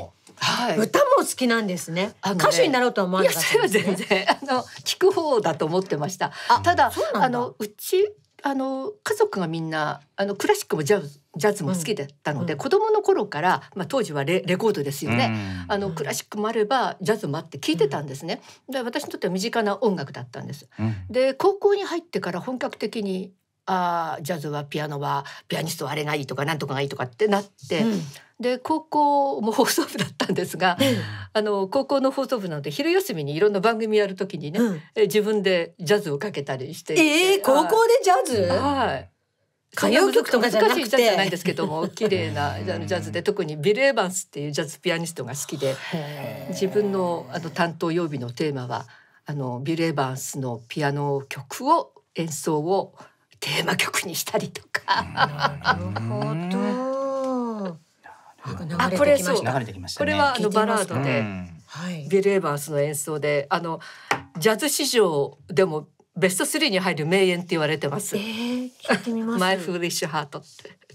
て。はい、歌も好きなんですね。ね歌手になろうと思わなかった、ね、全然あの聞く方だと思ってました。ただあのうちあの家族がみんなあのクラシックもジャズジャズも好きだったので、うん、子供の頃から、まあ、当時はレレコードですよね、うん、あのクラシックもあればジャズもあって聴いてたんですね、で私にとっては身近な音楽だったんです、うん、で高校に入ってから本格的にあジャズはピアノはピアニストはあれがいいとかなんとかがいいとかってなって、うん、で高校も放送部だったんですが、うん、あの高校の放送部なんて昼休みにいろんな番組やるときにね、うん、え自分でジャズをかけたりしてえー、高校でジャズはい歌謡曲とかじゃなくて難しいジャズじゃないんですけども (laughs) 綺麗なジャズで特にビル・エヴァンスっていうジャズピアニストが好きで自分のあの担当曜日のテーマはあのビル・エヴァンスのピアノ曲を演奏をテーマ曲にしたりとか。なるほど。あ、これそう。流れてきました、ね、これはあのバラードで、はい、ビルエバースの演奏で、あのジャズ史上でもベスト3に入る名演って言われてます。えー、聞いてみます。(laughs) マイフーリッシュハートって。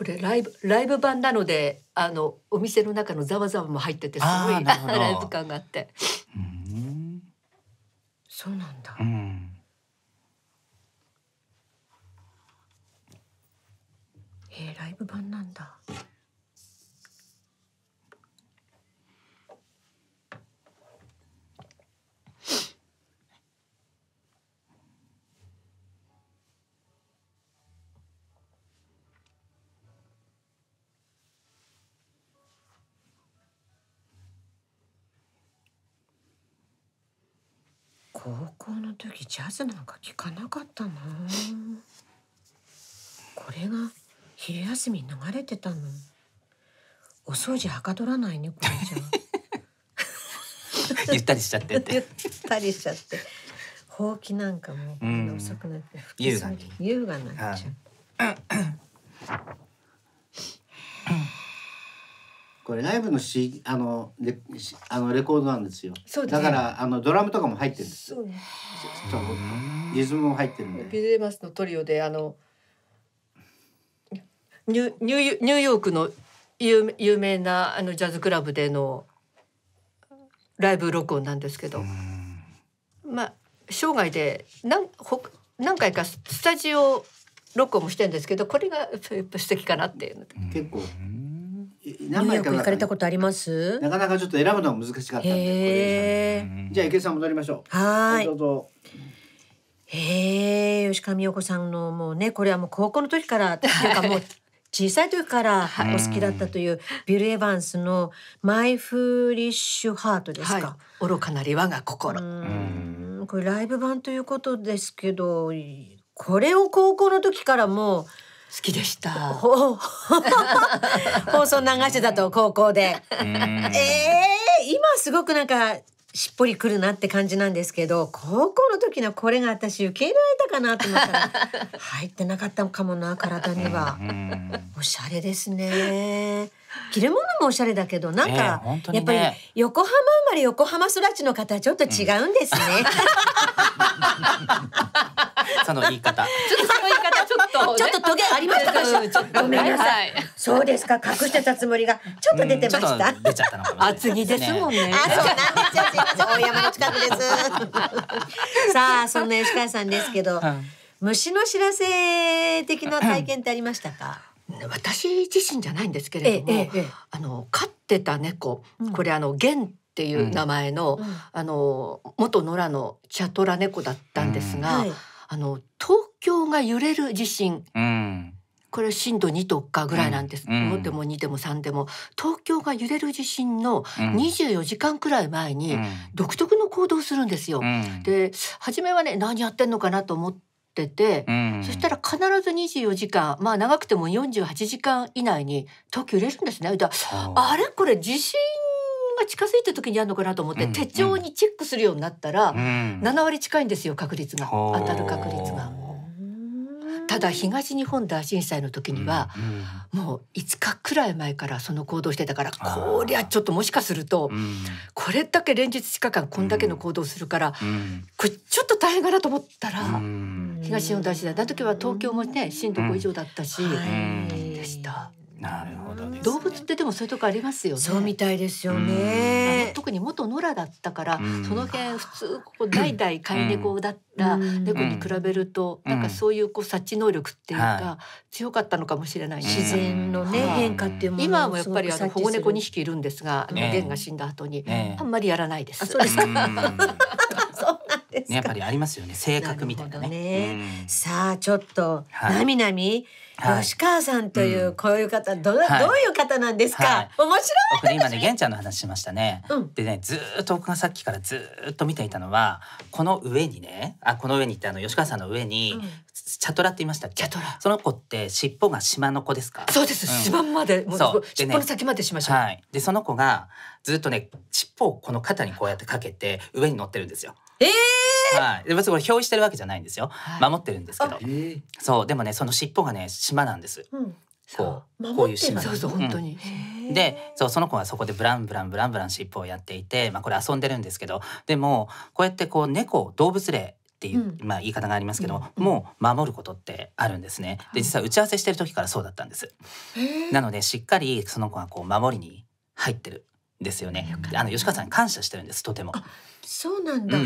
これライブライブ版なのであのお店の中のざわざわも入っててすごいライブ感があって。うそうなんだ。うん、えー、ライブ版なんだ。高校の時ジャズなんか聞かなかったなこれが昼休み流れてたのお掃除はかどらないねこれじゃ (laughs) ゆったりしちゃってって (laughs) ゆったりしちゃってほうきなんかも遅くなって優雅に優雅になっちゃうこれライブのしあのレあのレコードなんですよ。すね、だからあのドラムとかも入ってるんです。そうね。リズムも入ってるんで。ビデマスのトリオであのニュニュニューヨークの有有名なあのジャズクラブでのライブ録音なんですけど、まあ生涯で何ほ何回かスタジオ録音もしてるんですけど、これがやっぱ素敵かなっていう結構。何枚か行かれたことありますなかなかちょっと選ぶのは難しかったんでじゃあ池さん戻りましょうはいどうぞへえ吉川美代子さんのもうねこれはもう高校の時からっていうかもう小さい時からお好きだったというビル・エヴァンスの「マイ・フーリッシュ・ハート」ですか、はい、愚かなり我が心これライブ版ということですけどこれを高校の時からもう好きでした。(laughs) 放送流してたと高校で。ええー、今すごくなんかしっぽりくるなって感じなんですけど、高校の時のこれが私受け入れられたかなと思ったら (laughs) 入ってなかったかもな体には。おしゃれですね。着るものもおしゃれだけどなんか、ね、やっぱり横浜生まれ横浜育ちの方ちょっと違うんですね。う (laughs) んその言い方。ちょっとその言い方ちょっと、ね、ちょっとトゲありましたかちょっとごめんなさい。そうですか隠してたつもりがちょっと出てました。出ちゃったのかな。厚木ですもんね。あそうなんですよ。すみません大山の近くです。さあそんな吉川さんですけど、虫の知らせ的な体験ってありましたか。私自身じゃないんですけれども、えええ、あの飼ってた猫、これあのゲンっていう名前の、うん、あの元野良の茶トラ猫だったんですが、うんはい、あの東京が揺れる地震、うん、これ震度2とかぐらいなんです、うん、5でも2でも3でも東京が揺れる地震の24時間くらい前に独特の行動をするんですよ。うん、で初めはね何やってんのかなと思ってて、うん、そしたら必ず24時間まあ長くても48時間以内に東京揺れるんですね。あれこれ地震が近づいた時にやるのかなと思って、手帳にチェックするようになったら、う7割近いんですよ確率が当たる確率が。ただ東日本大震災の時には、もう5日くらい前からその行動してたからこりゃちょっともしかすると、これだけ連日5日間こんだけの行動するから、これちょっと大変かなと思ったら、東日本大震災だ時は東京もね震度5以上だったし、でした。なるほど、ね、動物ってでもそういうとこありますよね。そうみたいですよね。特に元野良だったから、その辺普通ここ代々飼い猫だった猫に比べると、なんかそういうこう察知能力っていうか強かったのかもしれない、ね、自然のね、変化っていうもの今もやっぱりあの保護猫2匹いるんですが、ね、ゲンが死んだ後に、あんまりやらないです。あそうです。ね、やっぱりありますよね性格みたいなね、ねうん、さあちょっと、なみなみ、吉川さんという、こういう方、ど,、はい、どういう方なんですか、面白い僕今ね玄ちゃんの話しましたね、うん、でねずっと僕がさっきからずっと見ていたのはこの上にねあこの上にってあの吉川さんの上に、チャトラって言いましたっけその子って尻尾が島の子ですかそうです、島までそう尻尾の先までしましょう、ね、はい、でその子がずっとね尻尾をこの肩にこうやってかけて上に乗ってるんですよええーはい、別にこれ憑依してるわけじゃないんですよ、守ってるんですけどそうでもねその尻尾がね島なんです、うんこうこういう島そうそう本当に、うん、でそうその子はそこでブランブランブランブラン尻尾をやっていて、まあ、これ遊んでるんですけどでもこうやってこう猫動物霊っていう、うん、まあ、言い方がありますけど、うん、もう守ることってあるんですね。で実は打ち合わせしてる時からそうだったんです。なのでしっかりその子はこう守りに入ってるんですよね。あの吉川さんに感謝してるんですとても。そうなんだ、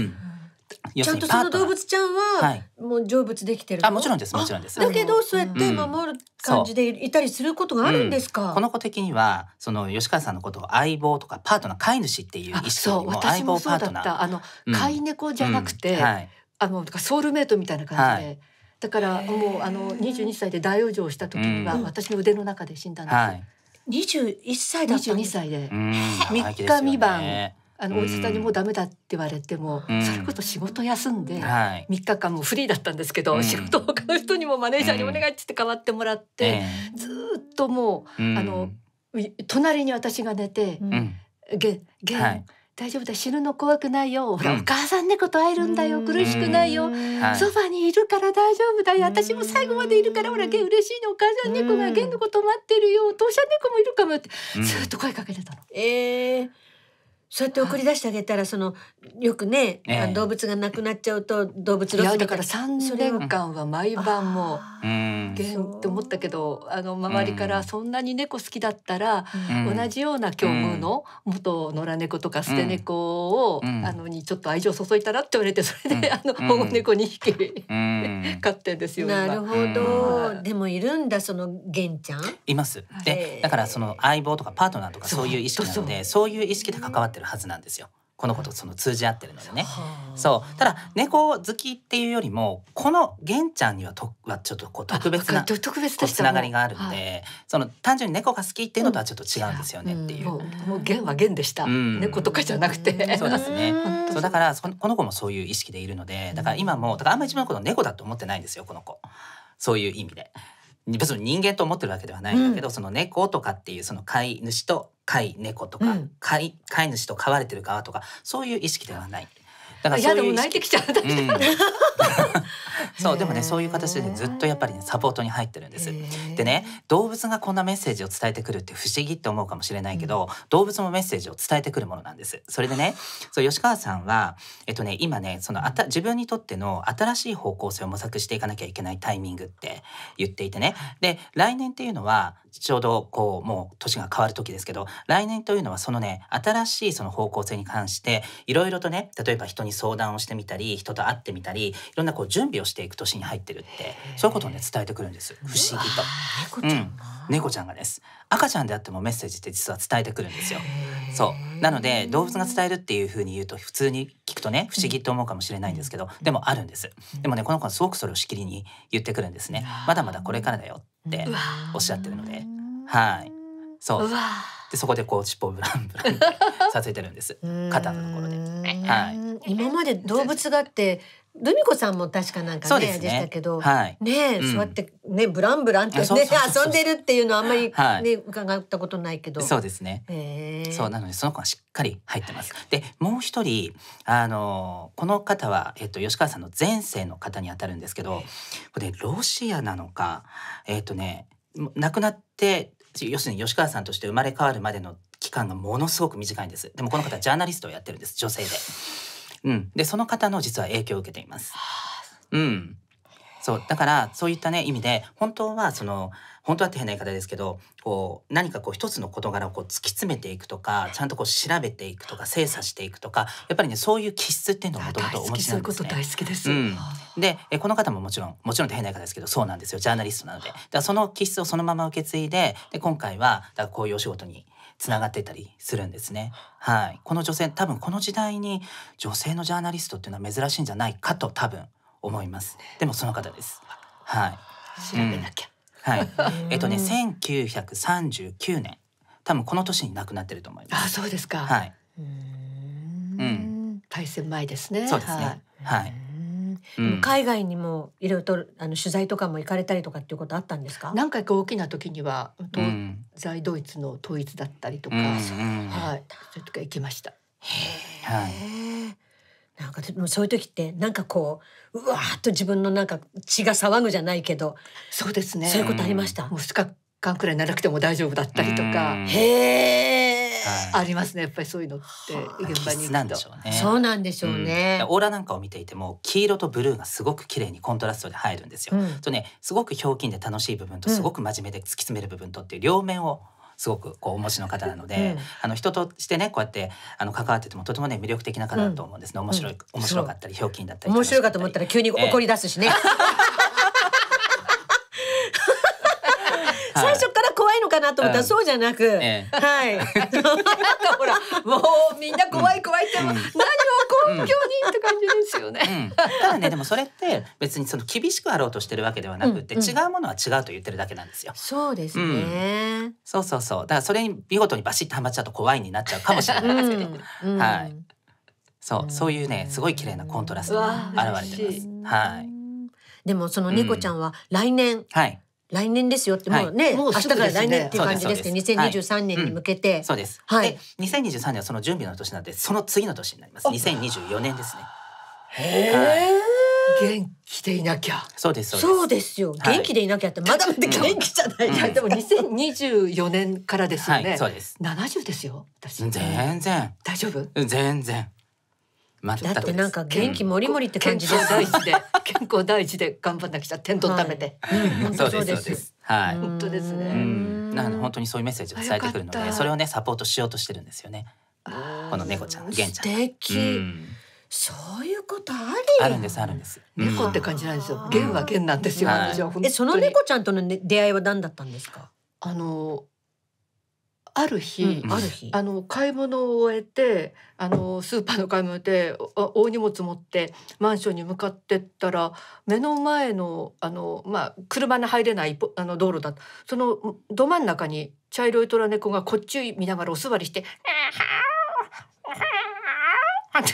ちゃんとその動物ちゃんは、もう成仏できてるあもちろんですもちろんですだけどそうやって守る感じでいたりすることがあるんですか、うんうん、この子的にはその吉川さんのことを相棒とかパートナー飼い主っていう意識も相棒パートナーあの、飼い猫じゃなくて、はい、あのソウルメイトみたいな感じで、はい、だからもうあの22歳で大往生した時には、私の腕の中で死んだんです、21歳だったんです歳で三日3晩、あのおじさんにもうダメだって言われても、うん、それこそ仕事休んで、3日間もフリーだったんですけど、うん、仕事他の人にもマネージャーにお願いっつって代わってもらって、うん、ずっともう、あの隣に私が寝て「うん、ゲげはい大丈夫だ死ぬの怖くないよほら、うん、お母さん猫と会えるんだよ苦しくないよそばにいるから大丈夫だよ私も最後までいるからほらゲン嬉しいねお母さん猫がゲンのこと待ってるよ当社猫もいるかもってずっと声かけてたの。えーそうやって送り出してあげたら、そのよくね、えー、動物が亡くなっちゃうと動物ロスだから3年間は毎晩もうげんって思ったけどあの周りからそんなに猫好きだったら、同じような境遇の元野良猫とか捨て猫を、あのにちょっと愛情注いだらって言われてそれで、あの保護猫2匹、飼ってんですよ。なるほど、でもいるんだそのげんちゃん。います。でだからその相棒とかパートナーとかそういう意識なのでそういう意識で関わってってるはずなんですよ。この子とその通じ合ってるのでね。そうただ猫好きっていうよりもこの玄ちゃんにはとはちょっとこう特別な特別とつながりがあるんで、はい、その単純に猫が好きっていうのとはちょっと違うんですよねっていう。うんうん、もう玄は玄でした、うん、猫とかじゃなくて。そうですね。(laughs) そうだからこの子もそういう意識でいるのでだから今もだからあんまり自分のこと猫だと思ってないんですよこの子そういう意味で。別に人間と思ってるわけではないんだけど、うん、その猫とかっていうその飼い主と飼い猫とか、うん、飼い飼い主と飼われてる側とかそういう意識ではない。だからそういう意識。いやでも泣いてきちゃう。うん、そうでもねそういう形でずっとやっぱり、ね、サポートに入ってるんです。でね動物がこんなメッセージを伝えてくるって不思議って思うかもしれないけど、うん、動物もメッセージを伝えてくるものなんです。それでね (laughs) そう吉川さんは、えっとね、今ねそのあた自分にとっての新しい方向性を模索していかなきゃいけないタイミングって言っていてねで来年っていうのはちょうどこうもう年が変わる時ですけど来年というのはそのね新しいその方向性に関していろいろとね例えば人に相談をしてみたり人と会ってみたりいろんなこう準備をしていく年に入ってるってそういうことね伝えてくるんです不思議と猫ちゃん、うん、猫ちゃんがです赤ちゃんであってもメッセージって実は伝えてくるんですよそうなので動物が伝えるっていうふうに言うと普通に聞くとね不思議と思うかもしれないんですけど、うん、でもあるんですでもねこの子はすごくそれをしきりに言ってくるんですねまだまだこれからだよっておっしゃってるのではいそうでそこでこう尻尾ブランブラン (laughs) させてるんです肩のところではい今まで動物がってルミ子さんも確かなんかねで,、したけど、はい、ね、座ってねブランブランってね遊んでるっていうのはあんまりね、伺ったことないけどそうですね、えそうなのでその子はしっかり入ってます、でもう一人あのこの方は、えっと、吉川さんの前世の方にあたるんですけどこれロシアなのかえっとね亡くなって要するに吉川さんとして生まれ変わるまでの期間がものすごく短いんですでもこの方ジャーナリストをやってるんです女性で。うん、でその方の実は影響を受けています。うん、そうだからそういったね意味で本当はその本当はって変な言い方ですけどこう何かこう一つの事柄をこう突き詰めていくとかちゃんとこう調べていくとか精査していくとかやっぱりねそういう気質っていうのをもともとお持ちなんですね。大好きです、うん、でえこの方ももちろんもちろんって変な言い方ですけどそうなんですよジャーナリストなのでだその気質をそのまま受け継いでで今回はだこういうお仕事につながってたりするんですね。はい、この女性多分この時代に女性のジャーナリストっていうのは珍しいんじゃないかと多分思います。でもその方です。はい。調べなきゃ。はい。(laughs) えっとね、1939年、多分この年に亡くなってると思います。あ、そうですか。はい。うん。対戦前ですね。そうですね。はい。海外にもいろいろとあの取材とかも行かれたりとかっていうことあったんですか何回か大きな時には東西ドイツの統一だったりとか、うん、はい、そういう時は行きました。へはいなんかもうそういう時ってなんかこううわーっと自分のなんか血が騒ぐじゃないけどそうですねそういうことありました、うん、もう2日間くらいならなくても大丈夫だったりとか、へえありますねやっぱりそういうのって現場に行くと、ね、そうなんでしょうね、うん、オーラなんかを見ていても黄色とブルーがすごく綺麗にコントラストで入るんですよ、うん、とねすごく表金で楽しい部分とすごく真面目で突き詰める部分とっていう両面をすごくこうお持ちの方なので、うん、あの人としてねこうやってあの関わっててもとてもね魅力的な方だと思うんですね、面白い面白かったり表金うきんだったり面白いかと思ったら急に怒り出すしね、えー (laughs) (laughs) (laughs) 最初かなと思ったら、そうじゃなく、ええ、はい。(laughs) なんかほら、もうみんな怖い怖いって、何を根拠にって感じですよね。ただね、でもそれって別にその厳しくあろうとしてるわけではなくて、違うものは違うと言ってるだけなんですよ。そうですね、そうそうそう。だからそれに見事にバシッとはまっちゃうと怖いになっちゃうかもしれないですけど、はい。そう、そういうね、すごい綺麗なコントラストが現れてます。はい。でもその猫ちゃんは来年、はい、来年ですよってもうね、はい、もう明日から来年っていう感じですけど、ね、2023年に向けて、はいうん、そうです。はい。2023年はその準備の年なんで、その次の年になります。2024年ですね。へえ、はい、元気でいなきゃ。そうですそうですよ。元気でいなきゃってまだま (laughs) だ元気じゃない。うんうん、でも二千二十四年からですよね。はい、そうです。七十ですよ。私。全然。大丈夫？全然。まあ、だってなんか元気もりもりって感じで、大事で (laughs) 健康第一で頑張んなきちゃ天丼食べて、はい、そうですそうですはい本当ですねなので本当にそういうメッセージを伝えてくるのでそれをねサポートしようとしてるんですよねこの猫ちゃん元ちゃん素敵、うんそういうことありあるんですあるんです。猫って感じなんですよ。弦は弦なんですよ。えその猫ちゃんとのね、出会いは何だったんですか。あのある日うん、ある日あの買い物を終えてあのスーパーの買い物で大荷物持ってマンションに向かってったら目の前のあの、まあ、車の入れないあの道路だそのど真ん中に茶色い虎猫がこっち見ながらお座りして「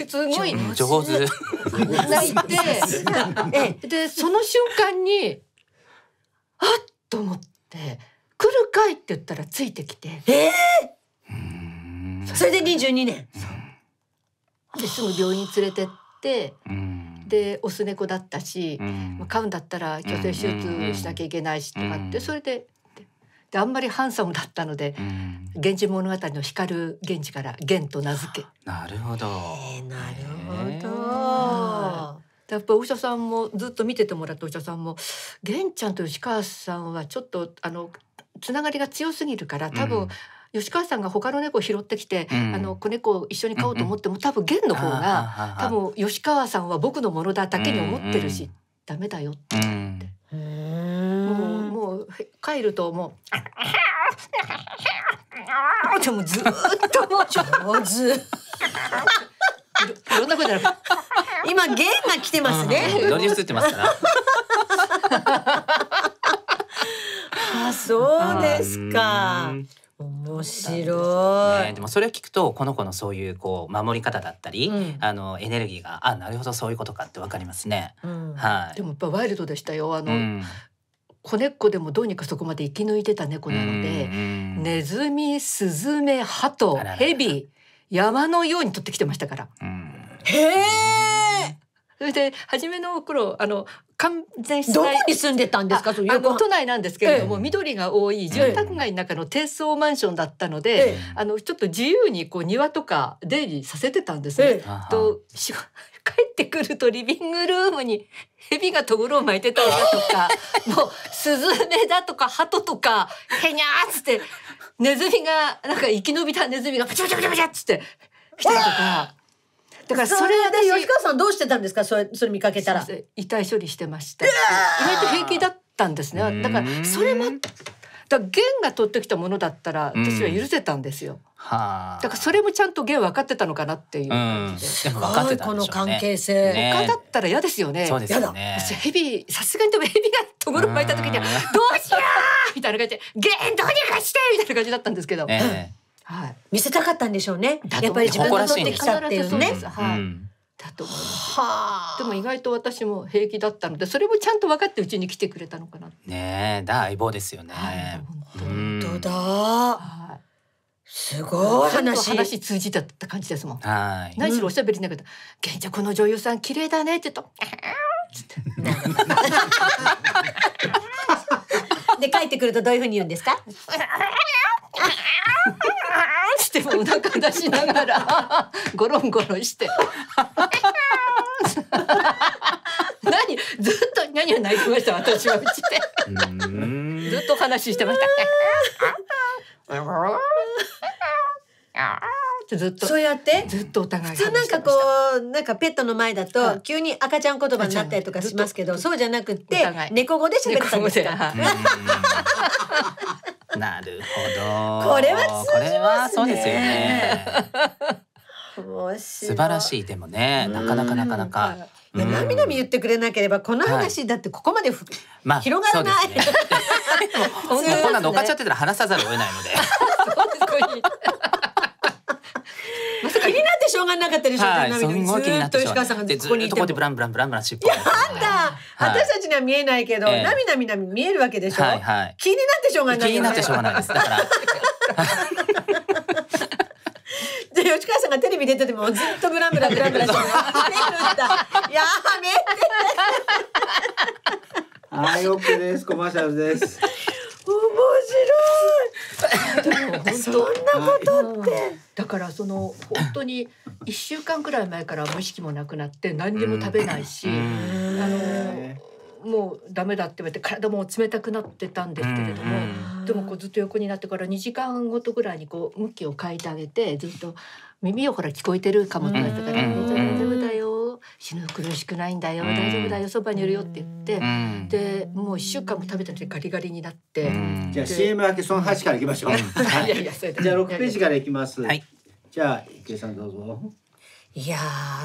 すごい上手泣いて (laughs) でその瞬間にあっと思って。来るかいって言ったらついてきてええー、それで二十二年ですぐ病院連れてって、でオス猫だったし、まあ、飼うんだったら矯正手術しなきゃいけないしとかって、それでであんまりハンサムだったので「源氏物語」の光る源氏から「源」と名付け。なるほど、えー、なるほどやっぱお医者さんもずっと見ててもらったお医者さんも「源ちゃんと吉川さんはちょっとあのつながりが強すぎるから多分、吉川さんが他の猫を拾ってきて、うん、あの子猫を一緒に飼おうと思っても、うん、多分源の方が多分吉川さんは僕のものだだけに思ってるし、うん、ダメだよってって。うん、もうもう帰るともう「(laughs) でもずっともう上手。いろんなことじ今が来てますね。乗り移ってますから。あそうですか。面白い、ね、でもそれを聞くとこの子のそういうこう守り方だったり、うん、あのエネルギーがあなるほどそういうことかってわかりますね、うん、はい。でもやっぱワイルドでしたよあの、うん、子猫でもどうにかそこまで生き抜いてた猫なので、ネズミスズメハトヘビ山のように取ってきてましたから。へえ。それで初めの頃あの完全どこに住んでたんですか都内なんですけれども、ええ、緑が多い住宅街の中の低層マンションだったので、え、あのちょっと自由にこう庭とか出入りさせてたんですね。と帰ってくるとリビングルームに蛇がとぐろを巻いてたりだとか (laughs) もうスズメだとか鳩とかへにゃーっつってネズミがなんか生き延びたネズミがプチプチプチプチっつって来たりとか。だからそれで吉川さんどうしてたんですかそれそれ見かけたら遺体処理してました意外と平気だったんですねだからそれもだから弦が取ってきたものだったら私は許せたんですよ、はだからそれもちゃんと弦分かってたのかなっていう感じで、すごいこの関係性、他だったら嫌ですよねそうですよねヘビさすがにでも蛇がところ巻いた時にはどうしようみたいな感じで弦どうにかしてみたいな感じだったんですけど、え見せたかったんでしょうね。やっぱり自分が取ってきたっていうね。はい。でも意外と私も平気だったので、それもちゃんと分かってうちに来てくれたのかな。ねえ、大相棒ですよね。本当だ。すごい話話通じたって感じですもん。何しろおしゃべりながら、現状この女優さん綺麗だねって言うと。(laughs) (laughs) で帰ってくるとどういうふうに言うんですかしてもお腹出しながらゴロンゴロンして何ずっと何を泣いてました私はうちでずっと話してました (laughs) あーずっとそうやってずっとお互い普通なんかこうなんかペットの前だと急に赤ちゃん言葉になったりとかしますけど、そうじゃなくて猫語で喋ってた (laughs) んですかなるほどこれは通じます、ね、そうですよね素晴らしいでもねなかなかなかなかいや、なみなみ言ってくれなければ、この話だってここまで、まあ、広がらない。そで (laughs) すね、こんなのっかっちゃってたら話さざるを得ないので。(laughs) ょうがなかったでしょう、はい、ずっと吉川さんがここにいても。ブランブランブランブラン尻尾。やだ、はい、私たちには見えないけど、えー、なみなみなみ見えるわけでしょ。はいはい、気になってしょうがない、気になってしょうがないです。だから。(laughs) じゃあ吉川さんがテレビ出ててもずっとブランブランブランブランしてるんだ。やめて。はい、オッケーです。コマーシャルです。面白いそんなことって、だからその本当に1週間くらい前から無意識もなくなって何にも食べないし、うん、あのもうダメだって言われて体も冷たくなってたんですけれども、うん、でもこうずっと横になってから2時間ごとぐらいにこう向きを変えてあげてずっと耳をほら聞こえてるかもって言われたから「うんうん死ぬ苦しくないんだよ、大丈夫だよそばにいるよって言って、でもう一週間も食べた時ガリガリになって、じゃあ CM 明けその8からいきましょう、はい、(laughs) いやいやそれじゃあ6ページからいきます、はい、じゃあ池江さんどうぞいや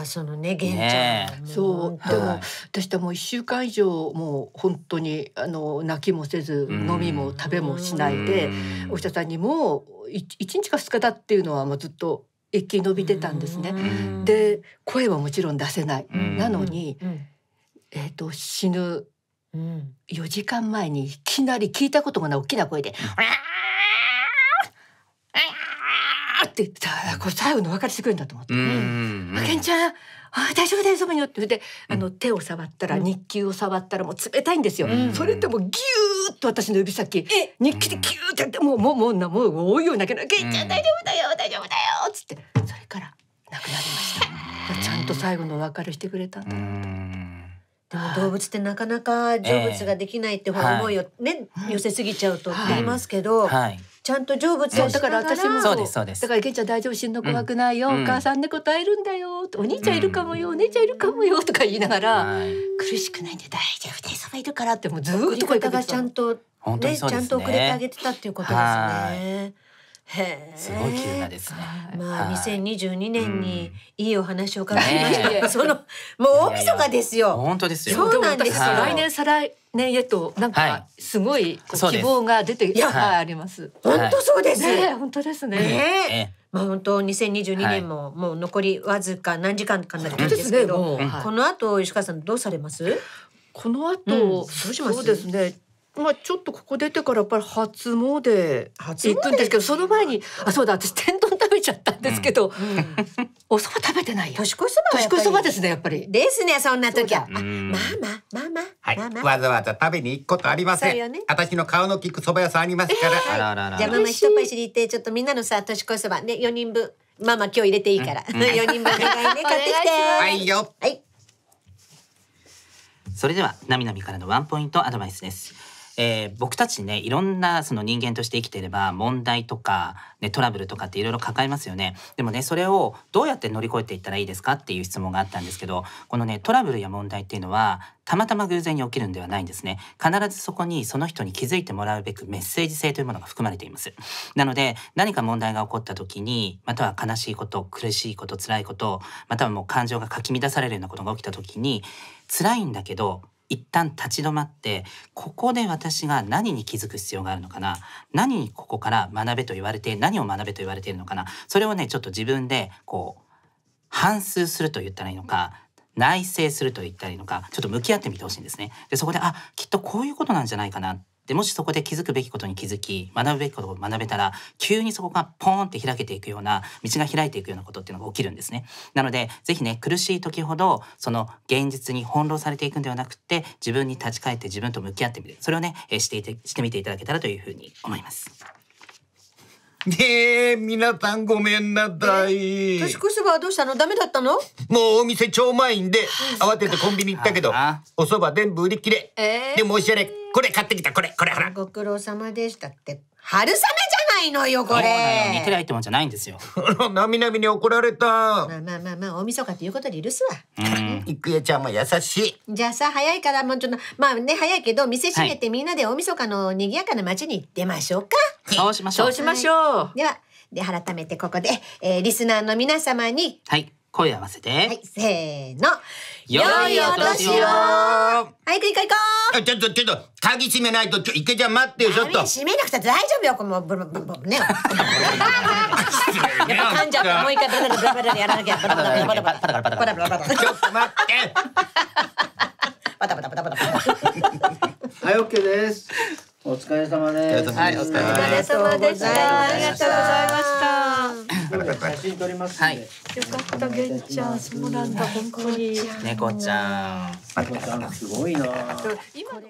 そのね玄ちゃん、そうでも、はい、私ともう1週間以上もう本当にあの泣きもせず飲みも食べもしないでお医者さんにも1日か2日だっていうのはもうずっと生き延びてたんですね。で声はもちろん出せない。なのに、えーと、死ぬ4時間前にいきなり聞いたことがない大きな声で「ああああって言ってたこ最後の別れしてくれるんだと思って「あけんちゃんあ大丈夫大丈夫よって言ってあの手を触ったら日給を触ったらもう冷たいんですよ、それってもうギューッと私の指先日給でギューッてやってもうもうもうなもう多いようなけど「けいちゃん大丈夫だよ大丈夫だよ」っつってそれから亡くなりましたちゃんと最後のお別れしてくれたんだなと。でも動物ってなかなか成仏ができないって思いをね、寄せすぎちゃうと言いますけど、はいちゃんと成仏されたから私もそうですそうですだからけちゃん大丈夫しんど怖くないよ、お母さんで答えるんだよお兄ちゃんいるかもよ、お姉ちゃんいるかもよとか言いながら、苦しくないんで大丈夫ですそいるからってもうずっと声かけがちゃんとね、ちゃんと遅れてあげてたっていうことですね。すごい急ですね。まあ、2022年にいいお話を伺いました。そのもう大晦日ですよ。本当ですよ。そうなんですよ。来年再来年へとなんかすごい希望が出てい、やあります。本当そうです。ね、本当ですね。まあ本当2022年ももう残りわずか何時間かなるてですけど、この後石川さんどうされます？この後、そうですね。まあちょっとここ出てからやっぱり初詣行くんですけどその前にあそうだ私天丼食べちゃったんですけど、うん、お蕎麦食べてない年越しそば年越しそばですねやっぱりですねそんな時はまあまあまあまあ、はい、まあまあ、わざわざ食べに行くことありません、ね、私の顔の利く蕎麦屋さんありますから、はい、あらららじゃあママ一杯しに行ってちょっとみんなのさ年越しそばね4人分ママ今日入れていいから四、うん、4人分お願いね (laughs) 買ってきてはいよはいそれではなみなみからのワンポイントアドバイスですえー、僕たちねいろんなその人間として生きていれば問題とか、ね、トラブルとかっていろいろ抱えますよねでもねそれをどうやって乗り越えていったらいいですかっていう質問があったんですけどこのねトラブルや問題っていうのはたまたま偶然に起きるんではないんですね必ずそこにその人に気づいてもらうべくメッセージ性というものが含まれていますなので何か問題が起こった時にまたは悲しいこと苦しいこと辛いことまたはもう感情がかき乱されるようなことが起きた時に辛いんだけど一旦立ち止まってここで私が何に気づく必要があるのかな何にここから学べと言われて何を学べと言われているのかなそれをねちょっと自分でこう反数すると言ったらいいのか内省すると言ったらいいのかちょっと向き合ってみてほしいんですね。でそこであきっとこういうことなんじゃないかなでもしそこで気づくべきことに気づき学ぶべきことを学べたら急にそこがポーンって開けていくような道が開いていくようなことっていうのが起きるんですね。なので是非ね苦しい時ほどその現実に翻弄されていくんではなくて自分に立ち返って自分と向き合ってみるそれをね、えしていてしてみていただけたらというふうに思います。ねえ、皆さんごめんなさい。年越しそばはどうしたのダメだったのもうお店超満員で、慌ててコンビニ行ったけど、お蕎麦全部売り切れ。えー、でもおしゃれ、これ買ってきた、これ、これほら。ご苦労様でしたって。春雨ないのよこれそ似てりいいってもんじゃないんですよなみなみに怒られたまあまあまあまあ大晦日ということで許すわいくえちゃんも優しいじゃあさ早いからもうちょっとまあね早いけど店閉めてみんなで大晦日の賑やかな街に出ましょうか、はい、そうしましょう、そうしましょう、はい、ではで改めてここで、えー、リスナーの皆様に、はい、声合わせて。はい、せーの。良いお年を早く行こう行こうちょっと、ちょっと、鍵閉めないと、いけちゃん待ってよ、ちょっと。閉めなくて大丈夫よ、この、ブルブルブルね。やっぱ噛んじゃった。もう一回、ブルブルブルブルやらなきゃ。ちょっと待ってタタタタ。はい、OK です。お疲れ様です。はい、お疲れ様でした。ありがとうございました。写真撮りますはい。よかったげんちゃん、そうなんだ本当に。猫ちゃん。猫ちゃんすごいな。今。